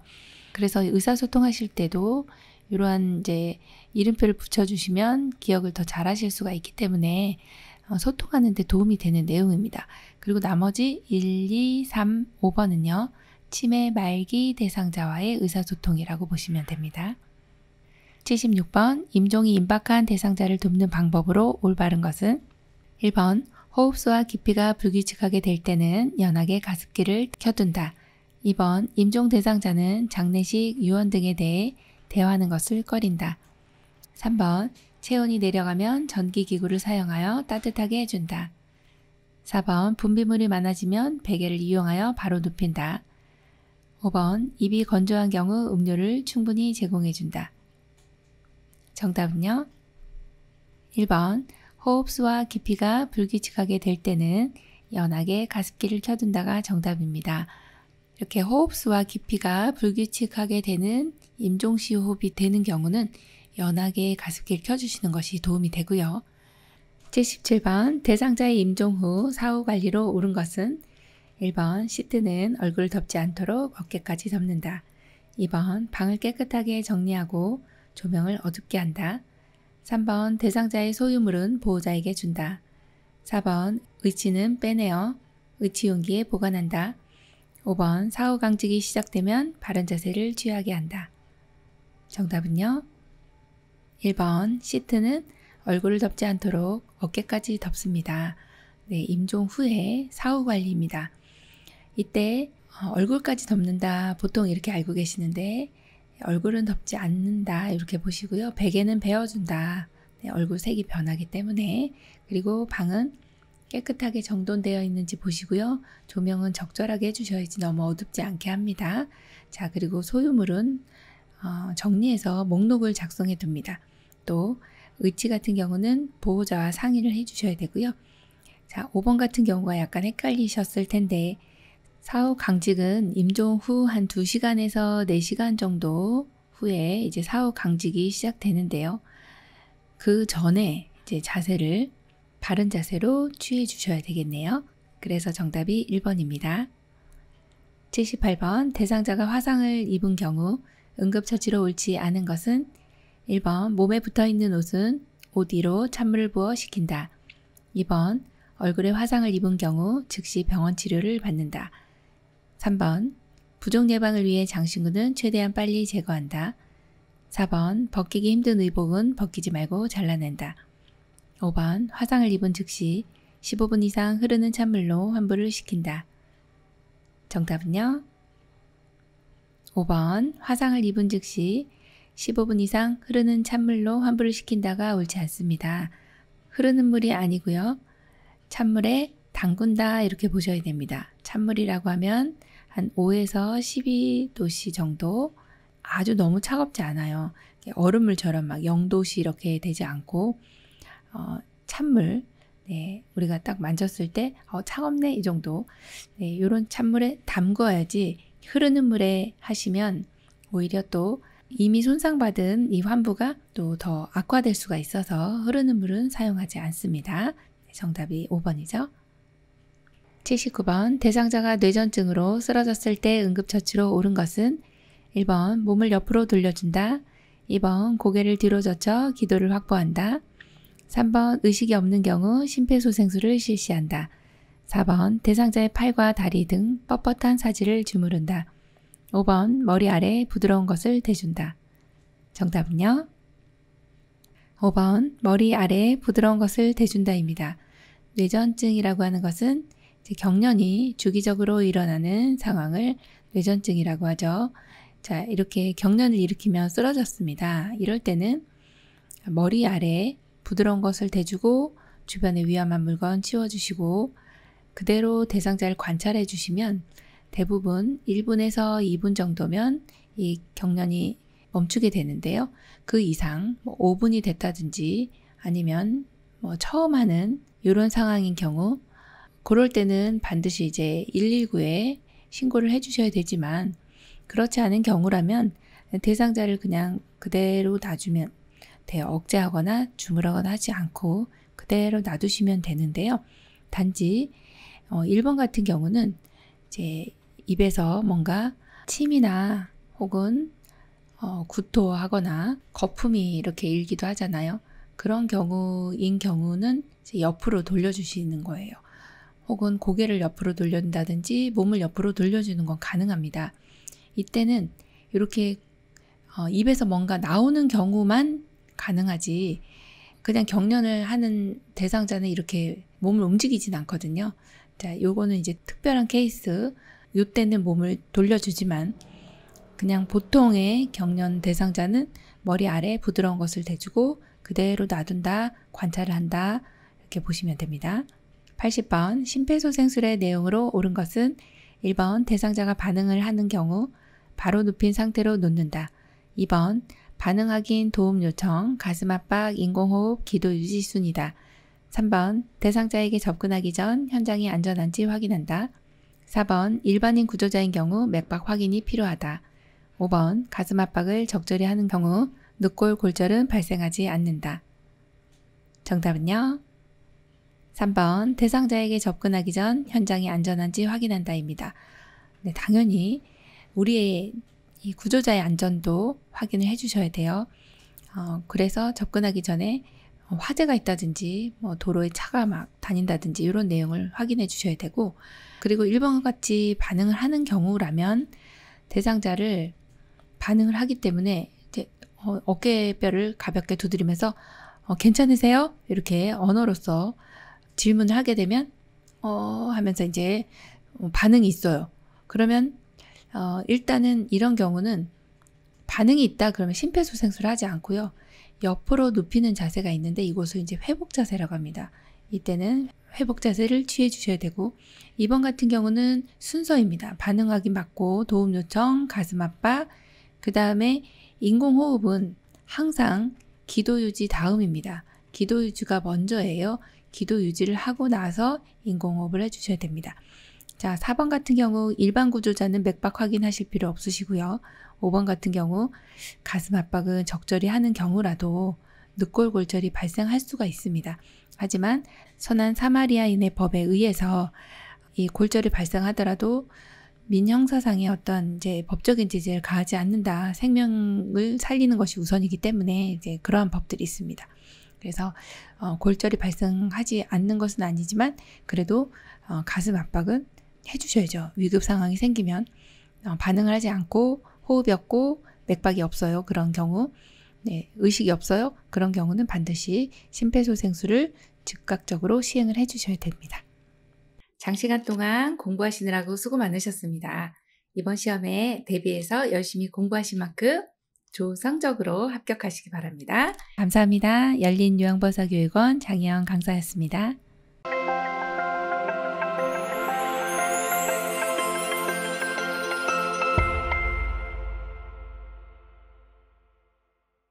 그래서 의사소통하실 때도 이러한 이제 이름표를 붙여주시면 기억을 더 잘하실 수가 있기 때문에 어, 소통하는데 도움이 되는 내용입니다. 그리고 나머지 1, 2, 3, 5번은요. 치매 말기 대상자와의 의사소통이라고 보시면 됩니다. 76번 임종이 임박한 대상자를 돕는 방법으로 올바른 것은 1번 호흡소와 깊이가 불규칙하게 될 때는 연하게 가습기를 켜둔다. 2번 임종 대상자는 장례식, 유언 등에 대해 대화하는 것을 꺼린다. 3번 체온이 내려가면 전기기구를 사용하여 따뜻하게 해준다. 4번 분비물이 많아지면 베개를 이용하여 바로 눕힌다. 5번 입이 건조한 경우 음료를 충분히 제공해준다. 정답은요? 1번 호흡수와 깊이가 불규칙하게 될 때는 연하게 가습기를 켜둔다가 정답입니다. 이렇게 호흡수와 깊이가 불규칙하게 되는 임종시 호흡이 되는 경우는 연하게 가습기를 켜주시는 것이 도움이 되고요. 77번 대상자의 임종 후 사후 관리로 옳은 것은 1번 시트는 얼굴 덮지 않도록 어깨까지 덮는다. 2번 방을 깨끗하게 정리하고 조명을 어둡게 한다. 3번 대상자의 소유물은 보호자에게 준다. 4번 의치는 빼내어 의치용기에 보관한다. 5번 사후 강직이 시작되면 바른 자세를 취하게 한다. 정답은요. 1번 시트는 얼굴을 덮지 않도록 어깨까지 덮습니다. 네, 임종 후에 사후 관리입니다. 이때 어, 얼굴까지 덮는다 보통 이렇게 알고 계시는데 얼굴은 덮지 않는다 이렇게 보시고요. 베개는 베어준다. 네, 얼굴 색이 변하기 때문에 그리고 방은 깨끗하게 정돈되어 있는지 보시고요. 조명은 적절하게 해주셔야지 너무 어둡지 않게 합니다. 자 그리고 소유물은 어, 정리해서 목록을 작성해 둡니다. 또 의치 같은 경우는 보호자와 상의를 해주셔야 되고요. 자, 5번 같은 경우가 약간 헷갈리셨을 텐데 사후 강직은 임종 후 한 2시간에서 4시간 정도 후에 이제 사후 강직이 시작되는데요. 그 전에 이제 자세를 바른 자세로 취해 주셔야 되겠네요. 그래서 정답이 1번입니다. 78번 대상자가 화상을 입은 경우 응급처치로 옳지 않은 것은 1번 몸에 붙어있는 옷은 옷 위로 찬물을 부어 식힌다. 2번 얼굴에 화상을 입은 경우 즉시 병원 치료를 받는다. 3번 부종 예방을 위해 장신구는 최대한 빨리 제거한다. 4번 벗기기 힘든 의복은 벗기지 말고 잘라낸다. 5번 화상을 입은 즉시 15분 이상 흐르는 찬물로 환부를 시킨다. 정답은요? 5번 화상을 입은 즉시 15분 이상 흐르는 찬물로 환불을 시킨다가 옳지 않습니다. 흐르는 물이 아니고요. 찬물에 담근다 이렇게 보셔야 됩니다. 찬물이라고 하면 한 5에서 12도씨 정도 아주 너무 차갑지 않아요. 얼음물처럼 막 0도씨 이렇게 되지 않고 어, 찬물 네, 우리가 딱 만졌을 때 어, 차갑네 이 정도 네, 이런 찬물에 담궈야지 흐르는 물에 하시면 오히려 또 이미 손상받은 이 환부가 또 더 악화될 수가 있어서 흐르는 물은 사용하지 않습니다. 네, 정답이 5번이죠. 79번 대상자가 뇌전증으로 쓰러졌을 때 응급처치로 옳은 것은 1번 몸을 옆으로 돌려준다 2번 고개를 뒤로 젖혀 기도를 확보한다 3번 의식이 없는 경우 심폐소생술을 실시한다 4번 대상자의 팔과 다리 등 뻣뻣한 사지를 주무른다 5번 머리 아래 부드러운 것을 대준다. 정답은요? 5번 머리 아래 부드러운 것을 대준다입니다. 뇌전증이라고 하는 것은 경련이 주기적으로 일어나는 상황을 뇌전증이라고 하죠. 자, 이렇게 경련을 일으키면 쓰러졌습니다. 이럴 때는 머리 아래 부드러운 것을 대주고 주변에 위험한 물건 치워주시고 그대로 대상자를 관찰해 주시면 대부분 1분에서 2분 정도면 이 경련이 멈추게 되는데요. 그 이상 뭐 5분이 됐다든지 아니면 뭐 처음 하는 이런 상황인 경우 그럴 때는 반드시 이제 119에 신고를 해 주셔야 되지만 그렇지 않은 경우라면 대상자를 그냥 그대로 놔주면 돼요. 억제하거나 주물하거나 하지 않고 그대로 놔두시면 되는데요. 단지 1번 어, 같은 경우는 이제 입에서 뭔가 침이나 혹은 어, 구토하거나 거품이 이렇게 일기도 하잖아요. 그런 경우인 경우는 옆으로 돌려주시는 거예요. 혹은 고개를 옆으로 돌린다든지 몸을 옆으로 돌려주는 건 가능합니다. 이때는 이렇게 어, 입에서 뭔가 나오는 경우만 가능하지 그냥 경련을 하는 대상자는 이렇게 몸을 움직이진 않거든요. 자, 요거는 이제 특별한 케이스 요때는 몸을 돌려주지만 그냥 보통의 경련 대상자는 머리 아래 부드러운 것을 대주고 그대로 놔둔다, 관찰을 한다 이렇게 보시면 됩니다. 80번 심폐소생술의 내용으로 옳은 것은 1번 대상자가 반응을 하는 경우 바로 눕힌 상태로 놓는다. 2번 반응 확인 도움 요청, 가슴 압박, 인공호흡, 기도 유지 순이다. 3번 대상자에게 접근하기 전 현장이 안전한지 확인한다. 4번 일반인 구조자인 경우 맥박 확인이 필요하다. 5번 가슴 압박을 적절히 하는 경우 늑골 골절은 발생하지 않는다. 정답은요? 3번 대상자에게 접근하기 전 현장이 안전한지 확인한다입니다. 네, 당연히 우리의 이 구조자의 안전도 확인을 해주셔야 돼요. 어, 그래서 접근하기 전에 어, 화재가 있다든지 뭐 도로에 차가 막 다닌다든지 이런 내용을 확인해 주셔야 되고 그리고 1번과 같이 반응을 하는 경우라면 대상자를 반응을 하기 때문에 이제 어, 깨뼈를 가볍게 두드리면서 어, 괜찮으세요? 이렇게 언어로서 질문을 하게 되면 어 하면서 이제 어, 반응이 있어요. 그러면 어, 일단은 이런 경우는 반응이 있다 그러면 심폐소생술을 하지 않고요. 옆으로 눕히는 자세가 있는데 이곳을 이제 회복 자세라고 합니다. 이때는 회복 자세를 취해 주셔야 되고 이번 같은 경우는 순서입니다. 반응 확인 받고 도움 요청, 가슴 압박, 그 다음에 인공호흡은 항상 기도 유지 다음입니다. 기도 유지가 먼저예요. 기도 유지를 하고 나서 인공호흡을 해주셔야 됩니다. 자, 4번 같은 경우 일반 구조자는 맥박 확인하실 필요 없으시고요. 5번 같은 경우 가슴 압박은 적절히 하는 경우라도 늑골골절이 발생할 수가 있습니다. 하지만 선한 사마리아인의 법에 의해서 이 골절이 발생하더라도 민형사상의 어떤 이제 법적인 제재를 가하지 않는다. 생명을 살리는 것이 우선이기 때문에 이제 그러한 법들이 있습니다. 그래서 어, 골절이 발생하지 않는 것은 아니지만 그래도 어, 가슴 압박은 해주셔야죠. 위급 상황이 생기면 어, 반응을 하지 않고 호흡이없고 맥박이 없어요. 그런 경우, 네, 의식이 없어요. 그런 경우는 반드시 심폐소생술을 즉각적으로 시행을 해주셔야 됩니다. 장시간 동안 공부하시느라고 수고 많으셨습니다. 이번 시험에 대비해서 열심히 공부하신 만큼 조 성적으로 합격하시기 바랍니다. 감사합니다. 열린 요양보사교육원 장혜영 강사였습니다.